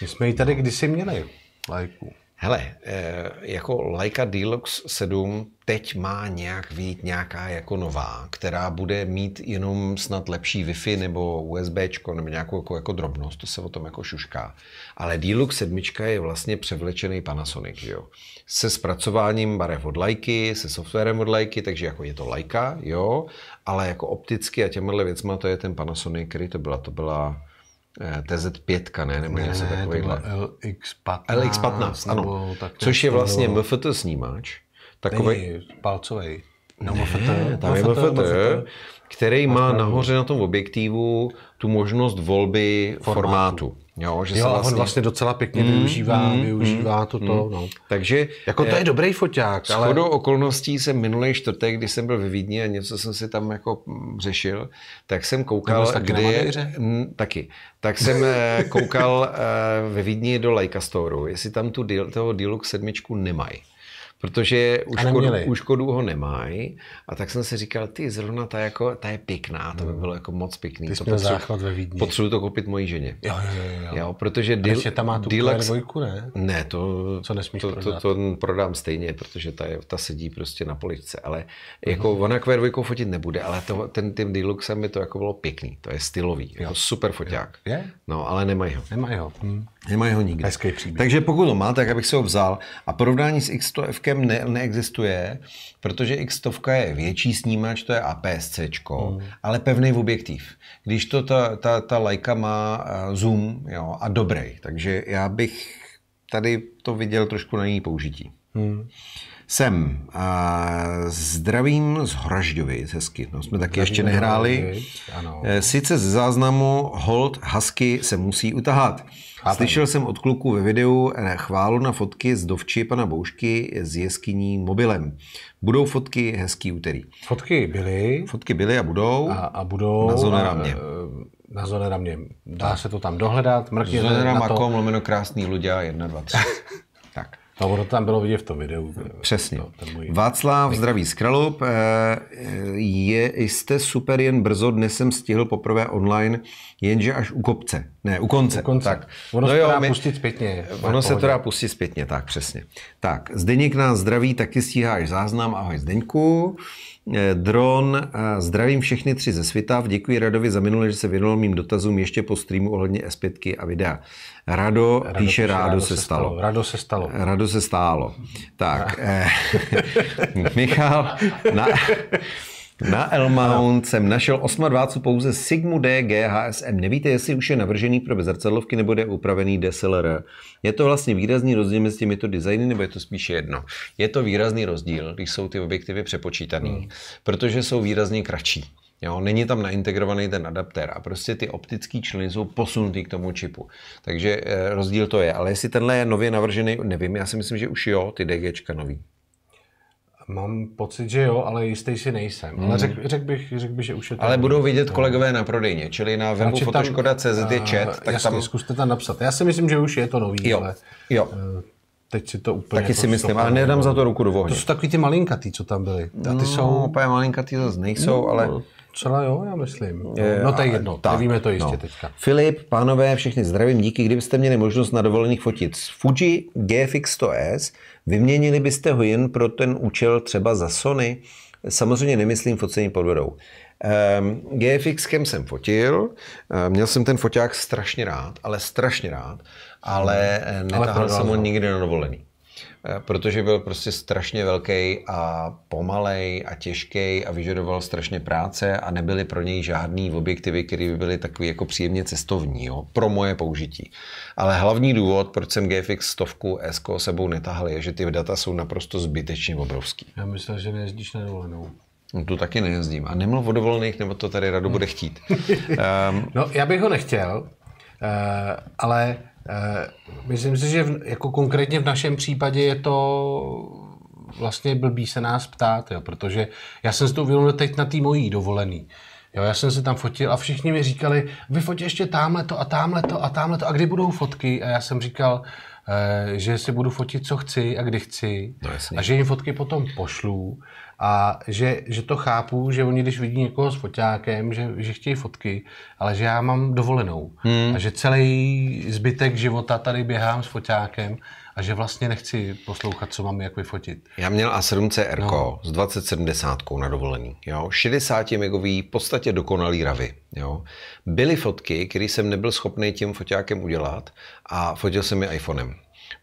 My jsme ji tady kdysi měli, Leiku. Hele, eh, jako Leica Deluxe 7 teď má nějak vít nějaká jako nová, která bude mít jenom snad lepší Wi-Fi nebo USB nebo nějakou jako, jako drobnost, to se o tom jako šušká. Ale Deluxe 7 je vlastně převlečený Panasonic, jo? Se zpracováním barev od Leiky, se softwarem od Leiky, takže jako je to Leica, jo? Ale jako opticky a těmhle věcma to je ten Panasonic, který to byla, to byla Eh, TZ5, ne? Nebo ne, něco ne, LX15. LX15, ano. Tak Což je vlastně bylo... MFT snímač. Takový... palcový. No, ne, MFT, tam je MFT, MFT, který má nahoře na tom objektivu tu možnost volby formátu. formátu. Jo, že jo, se vlastně... on vlastně docela pěkně mm, využívá, mm, využívá mm, toto. Mm. No. Takže... Jako to eh, je dobrý foťák, ale... Shodou okolností jsem minulý čtvrtek, když jsem byl ve Vídni a něco jsem si tam jako mm, řešil, tak jsem koukal, kde je... M, taky. Tak jsem eh, koukal eh, ve Vídni do Leica Store, jestli tam tu deal, toho Deluxe sedmičku nemají protože už, škodu, už škodu ho nemají. A tak jsem si říkal, ty zrovna ta, jako, ta je pěkná, to by hmm. bylo jako moc pěkný. Ty jsi to měl potřebu, záchvat ve Vídni. Potřebuji to koupit mojí ženě. Jo, jo, jo. jo. jo protože dil, ještě tam má tu Dilex, dvojku, ne? Ne, to, Co nesmíš to, to, to, prodám stejně, protože ta, je, ta sedí prostě na poličce. Ale uh-huh. jako ona Q2 fotit nebude, ale to, ten tím Diluxem by to jako bylo pěkný. To je stylový, jo. jako super foťák. Je? No, ale nemají ho. Nemají ho. Hmm. Nemají ho nikdy. Hezký příběh. Takže pokud ho má, tak abych se ho vzal. A porovnání s x 100 ne, neexistuje, protože X100 je větší snímač, to je APS-C, mm. ale pevný v objektiv. Když to ta, ta, ta Leica má eh, zoom jo, a dobrý, takže já bych tady to viděl trošku na její použití. Mm. Sem. A zdravím z Hražďovic, hezky. No, jsme taky zdravím ještě nehráli. Ano. Eh, sice z záznamu Hold Husky se musí utahat. Chápem. Slyšel jsem od kluku ve videu eh, chválu na fotky z dovči pana Boušky z jeskyní mobilem. Budou fotky hezký úterý. Fotky byly. Fotky byly a budou. A, a budou. Na zóne ramě. Na eh, zóne ramě. Dá se to tam dohledat. Mrkněte na to. lomeno krásný Ludia 1, 2, 3. No, ono tam bylo vidět v tom videu. Přesně. To, ten můj... Václav, zdravý Kralup. Eh, je, jste super jen brzo, dnes jsem stihl poprvé online, jenže až u kopce. Ne, u konce. U konce. Tak. Ono no se jo, dá my... pustit zpětně. Ono se to dá pustit zpětně, tak přesně. Tak, Zdeněk nás zdraví, taky stíháš záznam. Ahoj Zdeňku. Uh, Eh, dron, zdravím všechny tři ze světa. Děkuji Radovi za minulé, že se věnoval mým dotazům ještě po streamu ohledně S5 a videa. Rado, Rado píše, Rado Rado se, se stalo. stalo. Rado se stalo. Rado se stálo. Tak, eh, Michal, na, Na Elmount jsem našel 28 pouze Sigmu DG HSM. Nevíte, jestli už je navržený pro zrcadlovky nebo je upravený DSLR. Je to vlastně výrazný rozdíl mezi těmito designy, nebo je to spíše jedno? Je to výrazný rozdíl, když jsou ty objektivy přepočítaný, hmm. protože jsou výrazně kratší. Jo, není tam naintegrovaný ten adaptér a prostě ty optické členy jsou posunutý k tomu čipu. Takže eh, rozdíl to je. Ale jestli tenhle je nově navržený, nevím, já si myslím, že už jo, ty DGčka nový. Mám pocit, že jo, ale jistý si nejsem. Hmm. Ale řekl řek bych, řek bych, že už je to... Ale budou vidět kolegové na prodejně, čili na webu Radši fotoškoda.cz je chat. Tak jasně, tam... zkuste tam napsat. Já si myslím, že už je to nový, jo. ale... Jo. Eh, teď si to úplně... Taky si myslím, ale nedám za to ruku do vohně. To jsou takový ty malinkatý, co tam byly. A ty no, jsou... úplně malinkatý zase nejsou, no, ale... No. Docela jo, já myslím. No, no to je jedno, tak, nevíme to jistě no. teďka. Filip, pánové, všechny zdravím, díky. Kdybyste měli možnost na dovolených fotit s Fuji GFX 100S, vyměnili byste ho jen pro ten účel třeba za Sony? Samozřejmě nemyslím focení pod vodou. Um, ehm, GFXkem jsem fotil, um, měl jsem ten foťák strašně rád, ale strašně rád, ale hmm. netáhl ale jsem ho nikdy na dovolený. Eh, protože byl prostě strašně velký a pomalej a těžký a vyžadoval strašně práce a nebyly pro něj žádný objektivy, které by byly takový jako příjemně cestovní jo, pro moje použití. Ale hlavní důvod, proč jsem GFX 100 S sebou netahl, je, že ty data jsou naprosto zbytečně obrovský. Já myslel, že nejezdíš na dovolenou. No to taky nejezdím. A nemluv o dovolených, nebo to tady Rado bude chtít. Um, no já bych ho nechtěl, uh, ale Eh, myslím si, že v, jako konkrétně v našem případě je to vlastně blbý se nás ptát, jo, protože já jsem si to uvědomil teď na té mojí dovolený. Jo, já jsem se tam fotil a všichni mi říkali, vyfoť ještě tamhle to a tamhle to a tamhle to a kdy budou fotky? A já jsem říkal, eh, že si budu fotit, co chci a kdy chci. No, a že jim fotky potom pošlu a že, že to chápu, že oni když vidí někoho s foťákem, že, že chtějí fotky, ale že já mám dovolenou hmm. a že celý zbytek života tady běhám s foťákem a že vlastně nechci poslouchat, co mám jak vyfotit. Já měl A7 CR no. s 2070 na dovolení. Jo? 60 megový, v podstatě dokonalý ravy. Jo? Byly fotky, které jsem nebyl schopný tím foťákem udělat a fotil jsem je iPhonem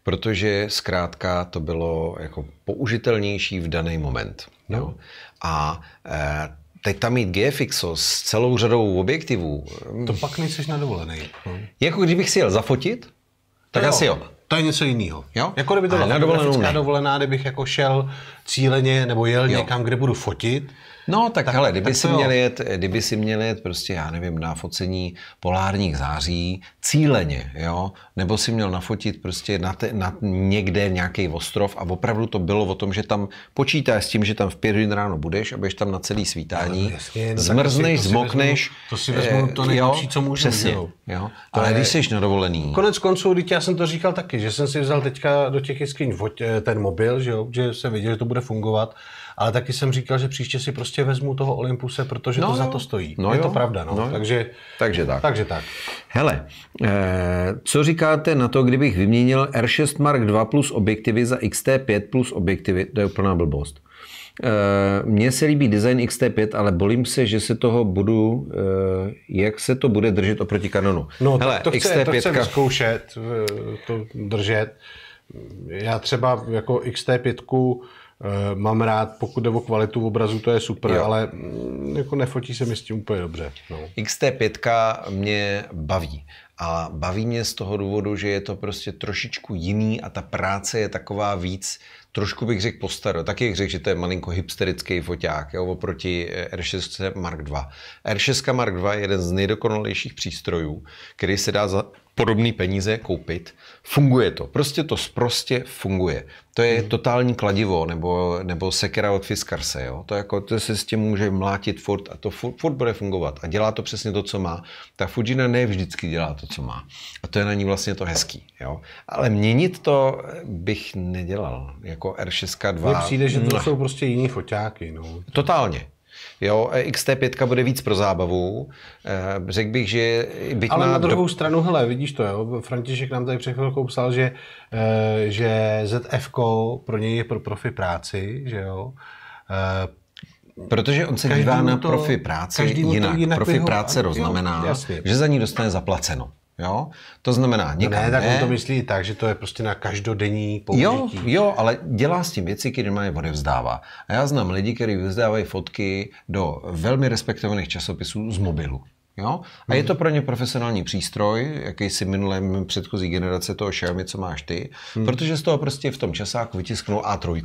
protože zkrátka to bylo jako použitelnější v daný moment. No. Jo? A e, teď tam mít GFX s celou řadou objektivů. Hm. To pak nejsi na dovolený. Hm? Jako kdybych si jel zafotit, tak jo, asi jo. To je něco jiného. Jako kdyby to byla dovolená, kdybych jako šel cíleně nebo jel jo. někam, kde budu fotit, No tak, tak hele, kdyby, tak si měl jet, kdyby si měl jet prostě, já nevím, na focení polárních září cíleně, jo, nebo si měl nafotit prostě na, te, na někde nějaký ostrov a opravdu to bylo o tom, že tam počítáš s tím, že tam v pět hodin ráno budeš a budeš tam na celý svítání, no, zmrzneš, to si, to zmokneš. Vezmu, to si vezmu eh, to nejlepší, co můžu přesně, Jo? Ale je, když jsi na dovolený. Konec konců, teď já jsem to říkal taky, že jsem si vzal teďka do těch jeskyň eh, ten mobil, že, jo, že jsem viděl, že to bude fungovat ale taky jsem říkal, že příště si prostě vezmu toho Olympuse, protože no, to jo. za to stojí. No je jo. to pravda, no. no takže, takže tak. Takže tak. Hele, e, co říkáte na to, kdybych vyměnil R6 Mark 2 plus objektivy za XT5 plus objektivy? To je úplná blbost. Eh, mně se líbí design XT5, ale bolím se, že se toho budu, eh, jak se to bude držet oproti Canonu. No, Hele, to, chce, XT5... to chcem zkoušet, to držet. Já třeba jako XT5 Eh, mám rád, pokud jde o kvalitu obrazu, to je super, jo. ale mm, jako nefotí se mi s tím úplně dobře. No. XT5 mě baví. A baví mě z toho důvodu, že je to prostě trošičku jiný a ta práce je taková víc, trošku bych řekl postaro. Taky bych řekl, že to je malinko hipsterický foťák jo, oproti eh, R6 Mark II. R6 Mark II je jeden z nejdokonalejších přístrojů, který se dá za, podobné peníze koupit. Funguje to. Prostě to sprostě funguje. To je hmm. totální kladivo nebo, nebo sekera od Fiskarse. Jo? To, jako, to se s tím může mlátit furt a to furt, furt bude fungovat. A dělá to přesně to, co má. Ta Fujina ne vždycky dělá to, co má. A to je na ní vlastně to hezký. Jo? Ale měnit to bych nedělal. Jako R6 2. Mně přijde, že to ne. jsou prostě jiní foťáky. No. Totálně. Jo, e XT5 bude víc pro zábavu. Eh, řekl bych, že byť Ale má na druhou do... stranu, hele, vidíš to, jo? František nám tady před chvilkou psal, že, eh, že ZF pro něj je pro profi práci, že jo. Eh, Protože on se každý dívá to, profi práce jinak. jinak. Profi práce roznamená, že za ní dostane zaplaceno. Jo? To znamená nikam ne. tak ne. on to myslí tak, že to je prostě na každodenní použití. Jo, jo, ale dělá s tím věci, které má je odevzdává. A já znám lidi, kteří vzdávají fotky do velmi respektovaných časopisů z mobilu. Jo? A je mhm. to pro ně profesionální přístroj, jaký si minulé předchozí generace toho Xiaomi, co máš ty, hmm. protože z toho prostě v tom časáku vytisknou A3,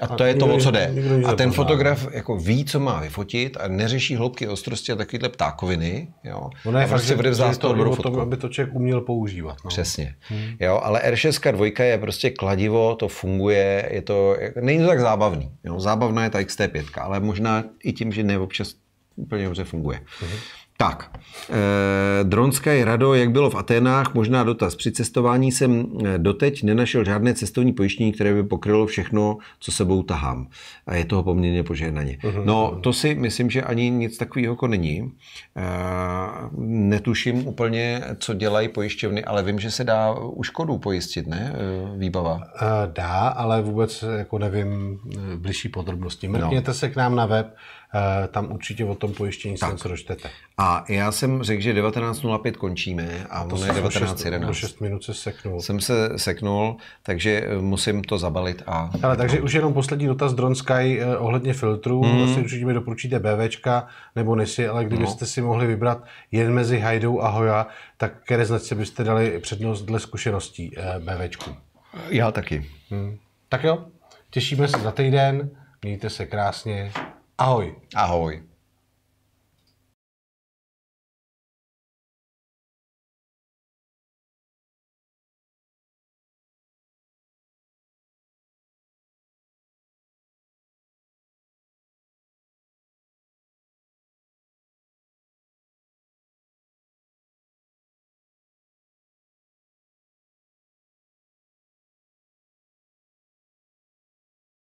a to a je to, o co jde. A ten fotograf jako ví, co má vyfotit a neřeší hloubky ostrosti a takovýhle ptákoviny. Jo. Ono je a prostě odevzdá to toho dobrou fotku. aby to člověk uměl používat. No. Přesně. Hmm. Jo, ale R6 2 je prostě kladivo, to funguje, je to, není to tak zábavný. Jo. Zábavná je ta XT5, ale možná i tím, že neobčas úplně dobře funguje. Hmm. Tak, eh, Dronská je rado, jak bylo v Aténách, možná dotaz. Při cestování jsem eh, doteď nenašel žádné cestovní pojištění, které by pokrylo všechno, co sebou tahám. A je toho poměrně požehnaně. Uhum. No, to si myslím, že ani nic takového jako není. E, netuším úplně, co dělají pojišťovny, ale vím, že se dá u škodu pojistit, ne? E, výbava. Dá, ale vůbec jako nevím bližší podrobnosti. No. Mrkněte no. se k nám na web Eh, tam určitě o tom pojištění tak. se dočtete. A já jsem řekl, že 19.05 končíme a, a to ono je 19.11. 6 minut se seknul. Jsem se seknul, takže eh, musím to zabalit a... Ale, takže už jenom poslední dotaz Dronsky eh, ohledně filtrů. Hmm. Vlastně určitě mi doporučíte BVčka nebo NISy, ale kdybyste no. si mohli vybrat jen mezi Hajdou a Hoja, tak které značce byste dali přednost dle zkušeností BVčku? Já taky. Hmm. Tak jo, těšíme se za týden, mějte se krásně. Ahoj. Ahoj.